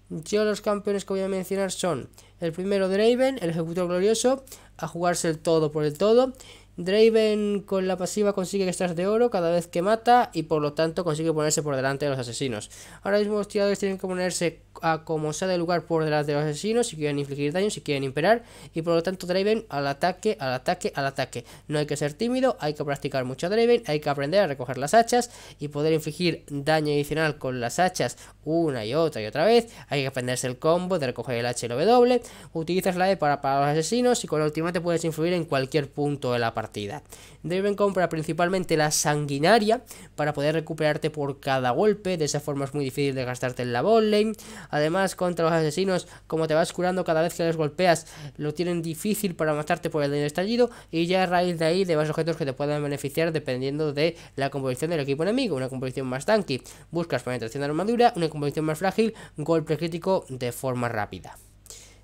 Yo los campeones que voy a mencionar son el primero Draven, el ejecutor glorioso, a jugarse el todo por el todo. Draven con la pasiva consigue que estás de oro cada vez que mata y por lo tanto consigue ponerse por delante de los asesinos. Ahora mismo los tiradores tienen que ponerse a como sea de lugar por delante de los asesinos, si quieren infligir daño, si quieren imperar, y por lo tanto Draven al ataque, al ataque, al ataque. No hay que ser tímido, hay que practicar mucho Draven, hay que aprender a recoger las hachas y poder infligir daño adicional con las hachas una y otra y otra vez. Hay que aprenderse el combo de recoger el H y el W. Utilizas la E para, para los asesinos y con la última te puedes influir en cualquier punto de la partida. Draven compra principalmente la sanguinaria para poder recuperarte por cada golpe, de esa forma es muy difícil de gastarte en la bot Además, contra los asesinos, como te vas curando cada vez que les golpeas, lo tienen difícil para matarte por el daño estallido. Y ya a raíz de ahí de más objetos que te puedan beneficiar dependiendo de la composición del equipo enemigo. Una composición más tanky, buscas penetración de armadura, una composición más frágil, golpe crítico de forma rápida.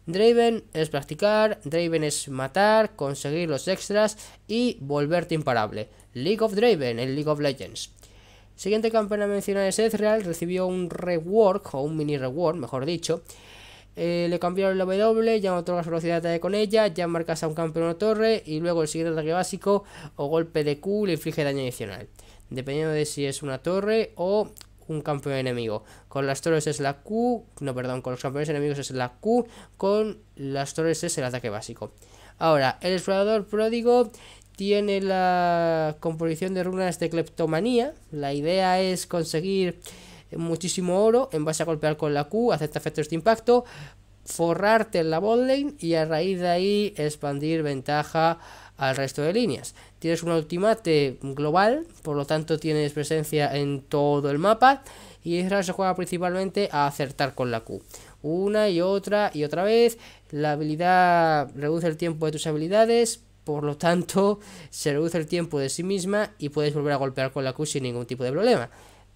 Draven es practicar, Draven es matar, conseguir los extras y volverte imparable. League of Draven en League of Legends. Siguiente campeón a es Ezreal, recibió un rework, o un mini rework, mejor dicho. Eh, le cambiaron el W, ya no las velocidad de ataque con ella, ya marcas a un campeón o torre y luego el siguiente ataque básico o golpe de Q le inflige daño adicional, dependiendo de si es una torre o un campeón enemigo. Con las torres es la Q, no perdón, con los campeones enemigos es la Q, con las torres es el ataque básico. Ahora, el explorador pródigo tiene la composición de runas de cleptomanía. La idea es conseguir muchísimo oro en base a golpear con la Q, acepta efectos de impacto, forrarte en la lane y a raíz de ahí expandir ventaja al resto de líneas. Tienes un ultimate global, por lo tanto tienes presencia en todo el mapa y Israel se juega principalmente a acertar con la Q. Una y otra y otra vez, la habilidad reduce el tiempo de tus habilidades, por lo tanto, se reduce el tiempo de sí misma y puedes volver a golpear con la Q sin ningún tipo de problema.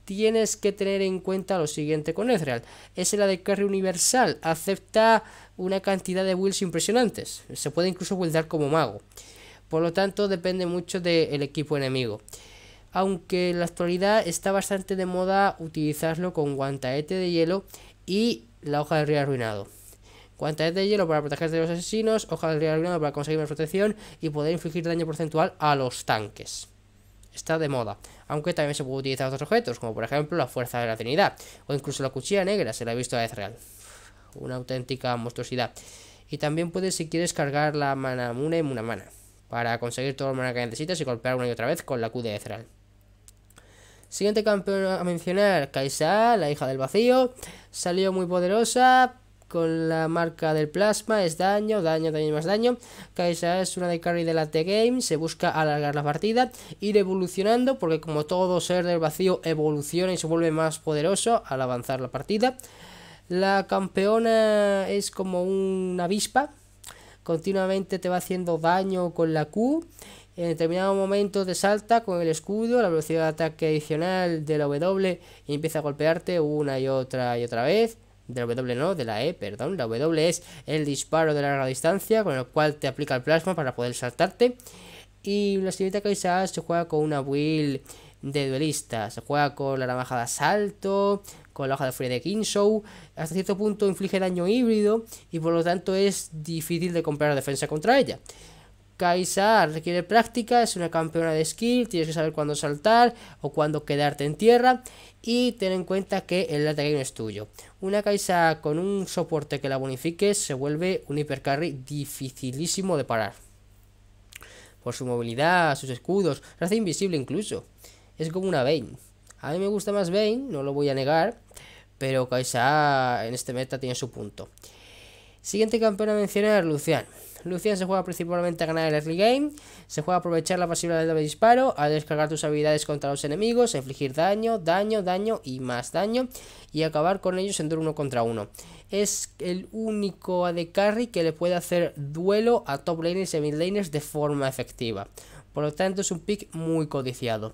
Tienes que tener en cuenta lo siguiente con Ezreal. Es la de carry universal. Acepta una cantidad de builds impresionantes. Se puede incluso buildar como mago. Por lo tanto, depende mucho del equipo enemigo aunque en la actualidad está bastante de moda utilizarlo con guantaete de hielo y la hoja de río arruinado es de hielo para protegerse de los asesinos, hojas de grano para conseguir más protección y poder infligir daño porcentual a los tanques. Está de moda, aunque también se puede utilizar otros objetos, como por ejemplo la fuerza de la Trinidad, o incluso la cuchilla negra, se la ha visto a Ezreal. Una auténtica monstruosidad. Y también puedes, si quieres, cargar la mana en una mana. para conseguir todo el mana que necesitas y golpear una y otra vez con la Q de Ezreal. Siguiente campeón a mencionar, Kaisa, la hija del vacío. Salió muy poderosa, con la marca del plasma es daño, daño, daño más daño. Kaisa es una de carry de la T-Game, se busca alargar la partida, ir evolucionando, porque como todo ser del vacío evoluciona y se vuelve más poderoso al avanzar la partida. La campeona es como una avispa, continuamente te va haciendo daño con la Q. En determinado momento te salta con el escudo, la velocidad de ataque adicional de la W y empieza a golpearte una y otra y otra vez de la W no, de la E, perdón. La W es el disparo de larga distancia con el cual te aplica el plasma para poder saltarte. Y la señorita Kaisa se juega con una build de duelista. Se juega con la navaja de asalto, con la hoja de furia de Kinshow. Hasta cierto punto inflige daño híbrido y por lo tanto es difícil de comprar defensa contra ella. Kaisa requiere práctica, es una campeona de skill, tienes que saber cuándo saltar o cuándo quedarte en tierra y ten en cuenta que el ataque no es tuyo. Una Kaisa con un soporte que la bonifique se vuelve un hipercarry dificilísimo de parar. Por su movilidad, sus escudos, se hace invisible incluso. Es como una Vayne. A mí me gusta más Vayne, no lo voy a negar, pero Kaisa en este meta tiene su punto. Siguiente campeona a mencionar, Lucian. Lucian se juega principalmente a ganar el early game, se juega a aprovechar la pasividad de doble disparo, a descargar tus habilidades contra los enemigos, a infligir daño, daño, daño y más daño, y acabar con ellos en duro uno contra uno. Es el único AD carry que le puede hacer duelo a top laners y mid laners de forma efectiva. Por lo tanto es un pick muy codiciado.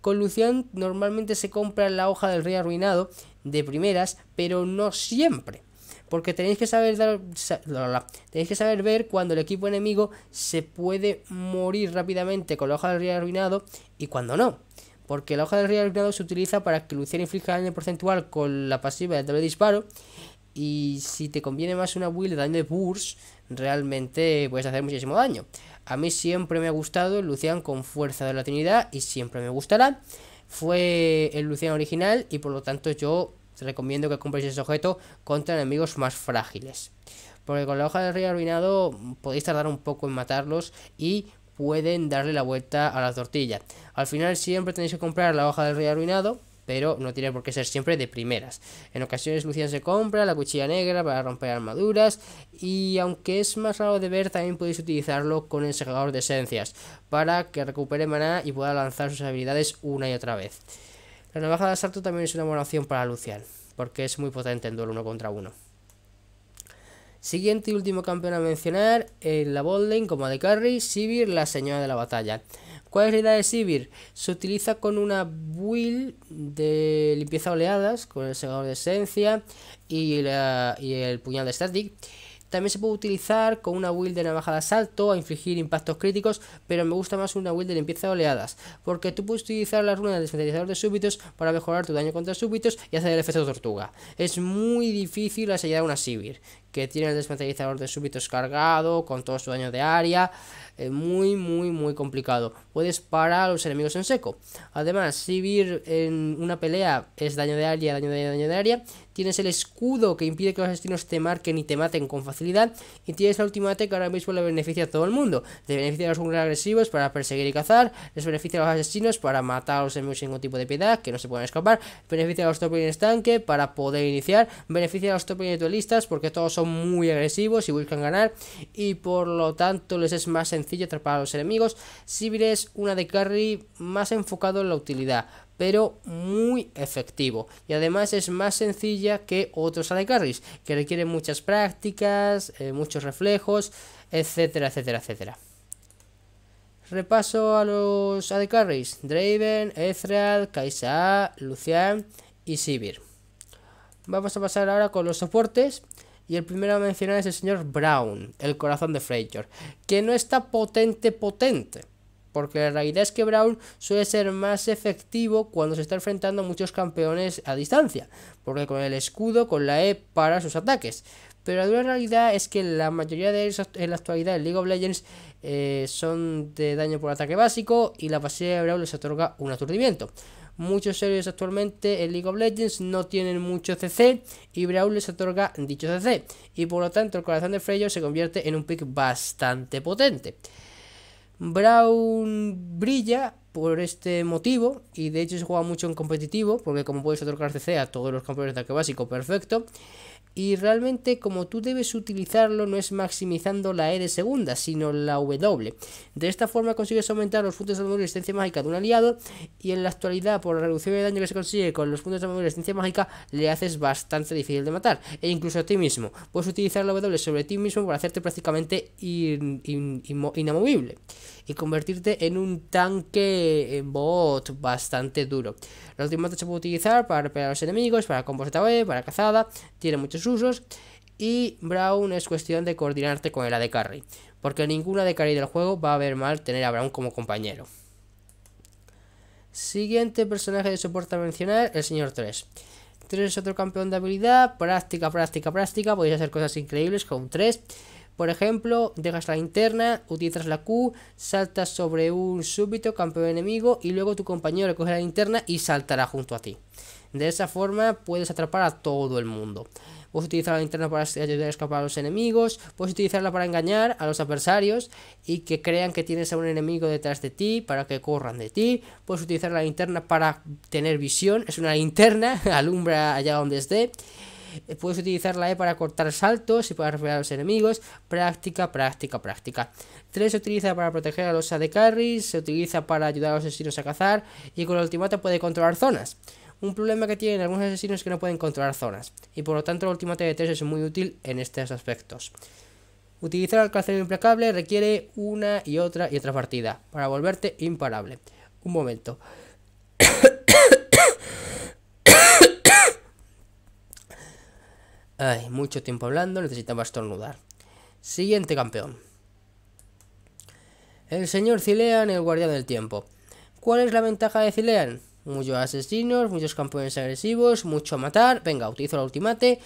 Con Lucian normalmente se compra la hoja del rey arruinado de primeras, pero no siempre. Porque tenéis que saber tenéis que saber ver cuando el equipo enemigo se puede morir rápidamente con la hoja del río arruinado y cuando no. Porque la hoja del río arruinado se utiliza para que Lucian inflija daño porcentual con la pasiva de doble disparo. Y si te conviene más una build de daño de burst, realmente puedes hacer muchísimo daño. A mí siempre me ha gustado el Lucian con fuerza de la Trinidad y siempre me gustará. Fue el Lucian original y por lo tanto yo te recomiendo que compréis ese objeto contra enemigos más frágiles. Porque con la hoja del rey arruinado podéis tardar un poco en matarlos y pueden darle la vuelta a la tortilla. Al final siempre tenéis que comprar la hoja del rey arruinado, pero no tiene por qué ser siempre de primeras. En ocasiones Lucian se compra la cuchilla negra para romper armaduras y aunque es más raro de ver, también podéis utilizarlo con el segador de esencias para que recupere maná y pueda lanzar sus habilidades una y otra vez. La navaja de asalto también es una buena opción para Lucian, porque es muy potente en duelo uno contra uno. Siguiente y último campeón a mencionar, en la Lane, como de carry, Sivir, la señora de la batalla. ¿Cuál es la idea de Sivir? Se utiliza con una build de limpieza oleadas, con el segador de esencia y, y el puñal de static. También se puede utilizar con una build de navaja de asalto a infligir impactos críticos, pero me gusta más una build de limpieza de oleadas, porque tú puedes utilizar la runa del desmaterializador de súbitos para mejorar tu daño contra súbitos y hacer el efecto tortuga. Es muy difícil asegurar una Sivir, que tiene el desmaterializador de súbitos cargado, con todo su daño de área, eh, muy, muy, muy complicado. Puedes parar a los enemigos en seco. Además, si vivir en una pelea es daño de área, daño de área, daño de área, tienes el escudo que impide que los asesinos te marquen y te maten con facilidad, y tienes la ultimate que ahora mismo le beneficia a todo el mundo. te beneficia a los jungles agresivos para perseguir y cazar, les beneficia a los asesinos para matar a los enemigos sin ningún tipo de piedad, que no se puedan escapar, beneficia a los top 10 tanque para poder iniciar, beneficia a los top 10 duelistas porque todos son muy agresivos y buscan ganar y por lo tanto les es más sencillo atrapar a los enemigos. Sivir es una de carry más enfocado en la utilidad, pero muy efectivo y además es más sencilla que otros AD carries que requieren muchas prácticas, eh, muchos reflejos, etcétera, etcétera, etcétera. Repaso a los AD carries, Draven, Ezreal, Kaisa, Lucian y Sivir. Vamos a pasar ahora con los soportes y el primero a mencionar es el señor Brown, el corazón de Freyjord, que no está potente potente, porque la realidad es que Brown suele ser más efectivo cuando se está enfrentando a muchos campeones a distancia, porque con el escudo, con la E para sus ataques. Pero la dura realidad es que la mayoría de ellos en la actualidad en League of Legends eh, son de daño por ataque básico y la pasilla de Brown les otorga un aturdimiento muchos series actualmente en League of Legends no tienen mucho CC y Brawl les otorga dicho CC y por lo tanto el corazón de Freyo se convierte en un pick bastante potente. Brown brilla por este motivo y de hecho se juega mucho en competitivo porque como puedes otorgar CC a todos los campeones de ataque básico perfecto y realmente como tú debes utilizarlo no es maximizando la R e segunda, sino la W. De esta forma consigues aumentar los puntos de resistencia mágica de un aliado y en la actualidad por la reducción de daño que se consigue con los puntos de resistencia mágica le haces bastante difícil de matar e incluso a ti mismo. Puedes utilizar la W sobre ti mismo para hacerte prácticamente inamovible y convertirte en un tanque bot bastante duro. Los última se puede utilizar para pegar a los enemigos, para combos de para cazada, tiene muchos usos. Y Brown es cuestión de coordinarte con el AD Carry, porque ninguna de carry del juego va a ver mal tener a Brown como compañero. Siguiente personaje de soporte a mencionar, el señor 3. 3 es otro campeón de habilidad, práctica, práctica, práctica, podéis hacer cosas increíbles con 3. Por ejemplo, dejas la interna, utilizas la Q, saltas sobre un súbito campeón enemigo y luego tu compañero recoge la interna y saltará junto a ti. De esa forma puedes atrapar a todo el mundo. Puedes utilizar la linterna para ayudar a escapar a los enemigos, puedes utilizarla para engañar a los adversarios y que crean que tienes a un enemigo detrás de ti para que corran de ti, puedes utilizar la linterna para tener visión, es una linterna, (laughs) alumbra allá donde esté. Eh, puedes utilizar la E para cortar saltos y para referir a los enemigos. Práctica, práctica, práctica. 3 se utiliza para proteger a los AD se utiliza para ayudar a los asesinos a cazar y con el ultimate puede controlar zonas. Un problema que tienen algunos asesinos es que no pueden controlar zonas y por lo tanto el ultimate de 3 es muy útil en estos aspectos. Utilizar el calcero implacable requiere una y otra y otra partida para volverte imparable. Un momento. (coughs) (coughs) Ay, mucho tiempo hablando, necesitaba estornudar. Siguiente campeón. El señor Cilean, el guardián del tiempo. ¿Cuál es la ventaja de Cilean? Muchos asesinos, muchos campeones agresivos, mucho a matar. Venga, utilizo el ultimate.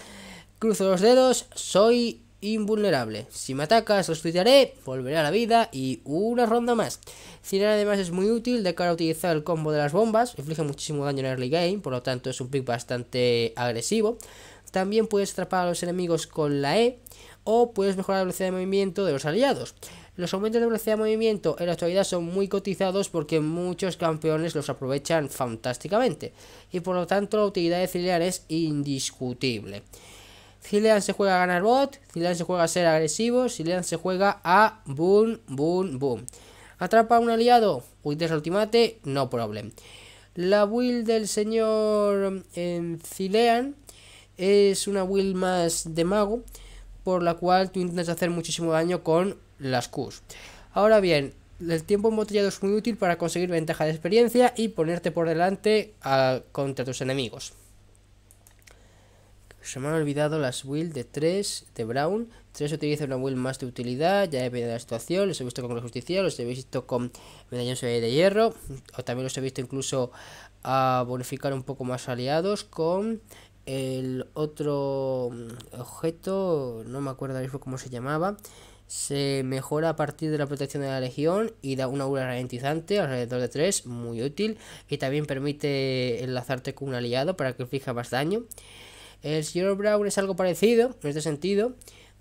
Cruzo los dedos, soy invulnerable. Si me atacas, os tuitearé, volveré a la vida y una ronda más. Cilean además es muy útil de cara a utilizar el combo de las bombas. Inflige muchísimo daño en early game, por lo tanto es un pick bastante agresivo. También puedes atrapar a los enemigos con la E o puedes mejorar la velocidad de movimiento de los aliados. Los aumentos de velocidad de movimiento en la actualidad son muy cotizados porque muchos campeones los aprovechan fantásticamente y por lo tanto la utilidad de Cilean es indiscutible. Cilean se juega a ganar bot, Cilean se juega a ser agresivo, Cilean se juega a boom, boom, boom. ¿Atrapa a un aliado? ¿Utiliza ultimate? No problem. La build del señor en em, es una build más de mago, por la cual tú intentas hacer muchísimo daño con las Qs. Ahora bien, el tiempo embotellado es muy útil para conseguir ventaja de experiencia y ponerte por delante contra tus enemigos. Se me han olvidado las builds de 3 de Brown. 3 utiliza una build más de utilidad, ya he de la situación. Los he visto con la justicia, los he visto con medallones de hierro. O también los he visto incluso a bonificar un poco más aliados con el otro mm, objeto, no me acuerdo cómo se llamaba, se mejora a partir de la protección de la legión y da una aura ralentizante alrededor de 3, muy útil, y también permite enlazarte con un aliado para que fija más daño. El señor Brown es algo parecido, en este sentido,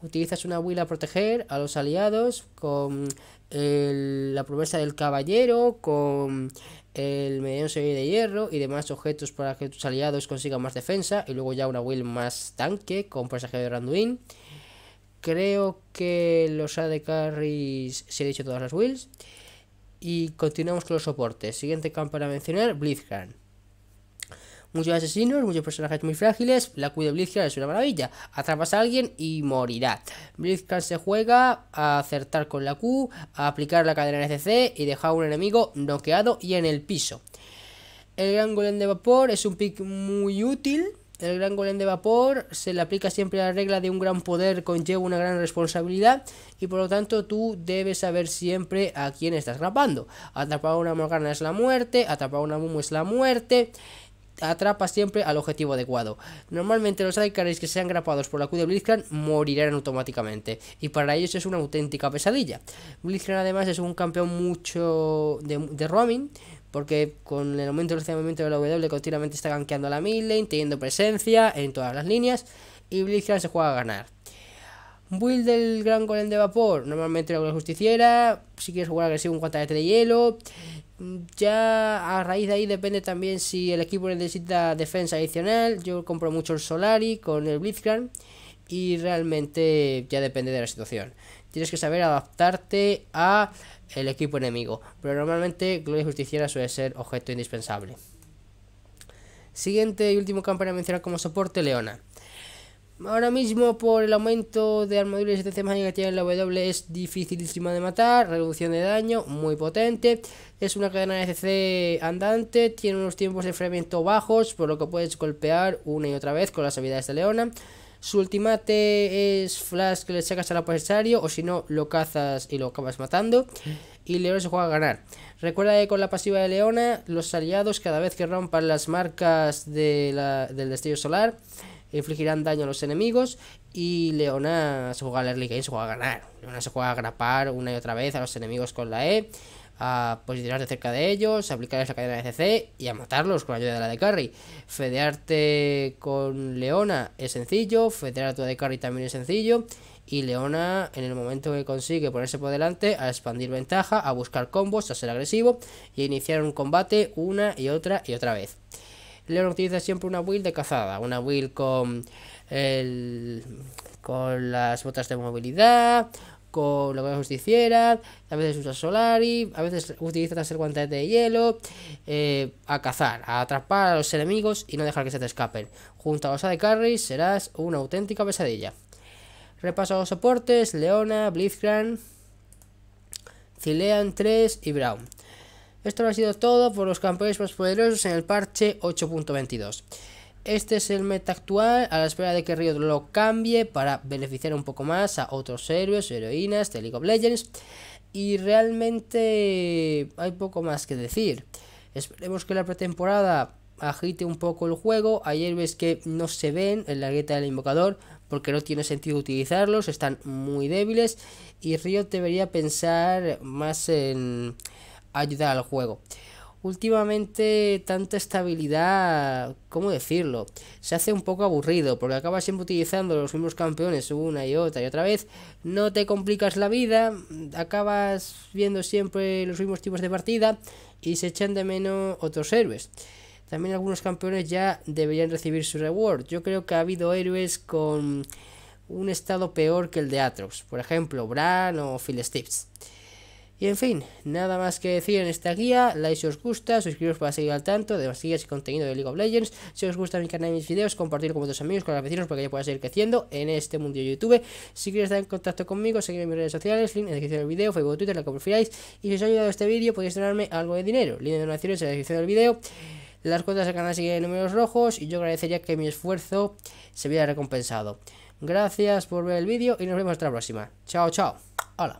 utilizas una will a proteger a los aliados con la promesa del caballero, con el mediano se de hierro y demás objetos para que tus aliados consigan más defensa y luego ya una will más tanque con pasaje de Randuin. Creo que los de carries se han hecho todas las wills. Y continuamos con los soportes. Siguiente campo para mencionar, Blitzcrank. Muchos asesinos, muchos personajes muy frágiles. La Q de Blizzard es una maravilla. Atrapas a alguien y morirá. Blizzard se juega a acertar con la Q, a aplicar la cadena CC y dejar a un enemigo noqueado y en el piso. El gran golem de vapor es un pick muy útil. El gran golem de vapor se le aplica siempre la regla de un gran poder conlleva una gran responsabilidad y por lo tanto tú debes saber siempre a quién estás rapando Atrapar a una Morgana es la muerte, atrapar a una Mumu es la muerte atrapa siempre al objetivo adecuado. Normalmente los Icaris que sean grapados por la Q de Blitzcrank morirán automáticamente, y para ellos es una auténtica pesadilla. Blitzcrank además es un campeón mucho de, roaming, porque con el aumento del movimiento de la W continuamente está gankeando a la lane teniendo presencia en todas las líneas, y Blitzcrank se juega a ganar. Build del gran golem de vapor, normalmente la justiciera, si quieres jugar agresivo un guantelete de hielo, ya a raíz de ahí depende también si el equipo necesita defensa adicional. Yo compro mucho el Solari con el Blitzcrank y realmente ya depende de la situación. Tienes que saber adaptarte a el equipo enemigo, pero normalmente Gloria Justiciera suele ser objeto indispensable. Siguiente y último campeón a mencionar como soporte, Leona. Ahora mismo por el aumento de armadura y resistencia mágica que tiene la W es dificilísima de matar, reducción de daño muy potente, es una cadena de CC andante, tiene unos tiempos de enfriamiento bajos, por lo que puedes golpear una y otra vez con las habilidades de Leona. Su ultimate es flash que le sacas al adversario o si no lo cazas y lo acabas matando y Leona se juega a ganar. Recuerda que con la pasiva de Leona los aliados cada vez que rompan las marcas del destello solar infligirán daño a los enemigos y Leona se juega al early game, se juega a ganar. Leona se juega a grapar una y otra vez a los enemigos con la E, a posicionarse cerca de ellos, a aplicarles la cadena de CC y a matarlos con la ayuda de la de carry. Fedearte con Leona es sencillo, fedear a tu de carry también es sencillo. Y Leona, en el momento que consigue ponerse por delante, a expandir ventaja, a buscar combos, a ser agresivo y a iniciar un combate una y otra y otra vez. Leon utiliza siempre una build de cazada, una build con, el, con las botas de movilidad, con lo que justiciera, a veces usa Solari, a veces utiliza las guantes de hielo, eh, a cazar, a atrapar a los enemigos y no dejar que se te escapen. Junto a los de Carry serás una auténtica pesadilla. Repaso a los soportes, Leona, Blitzcrank, Cilean 3 y Brown. Esto ha sido todo por los campeones más poderosos en el parche 8.22. Este es el meta actual, a la espera de que Riot lo cambie para beneficiar un poco más a otros héroes, heroínas de League of Legends. Y realmente hay poco más que decir. Esperemos que la pretemporada agite un poco el juego. Hay héroes que no se ven en la gueta del invocador porque no tiene sentido utilizarlos, están muy débiles. Y Riot debería pensar más en ayudar al juego. Últimamente tanta estabilidad, ¿cómo decirlo? Se hace un poco aburrido porque acabas siempre utilizando los mismos campeones una y otra y otra vez. No te complicas la vida, acabas viendo siempre los mismos tipos de partida y se echan de menos otros héroes. También algunos campeones ya deberían recibir su reward. Yo creo que ha habido héroes con un estado peor que el de Atrox, por ejemplo, Bran o Phil Steves. Y en fin, nada más que decir en esta guía, like si os gusta, suscribiros para seguir al tanto de más guías y contenido de League of Legends, si os gusta mi canal y mis videos, compartir con vuestros amigos, con los vecinos, para que yo pueda seguir creciendo en este mundo de YouTube. Si queréis estar en contacto conmigo, seguidme en mis redes sociales, link en la descripción del video, Facebook, Twitter, la que prefiráis, y si os ha ayudado este vídeo podéis donarme algo de dinero, link de donaciones en la descripción del video. Las cuentas del canal siguen en números rojos y yo agradecería que mi esfuerzo se viera recompensado. Gracias por ver el vídeo y nos vemos hasta la próxima. Chao, chao. Hola.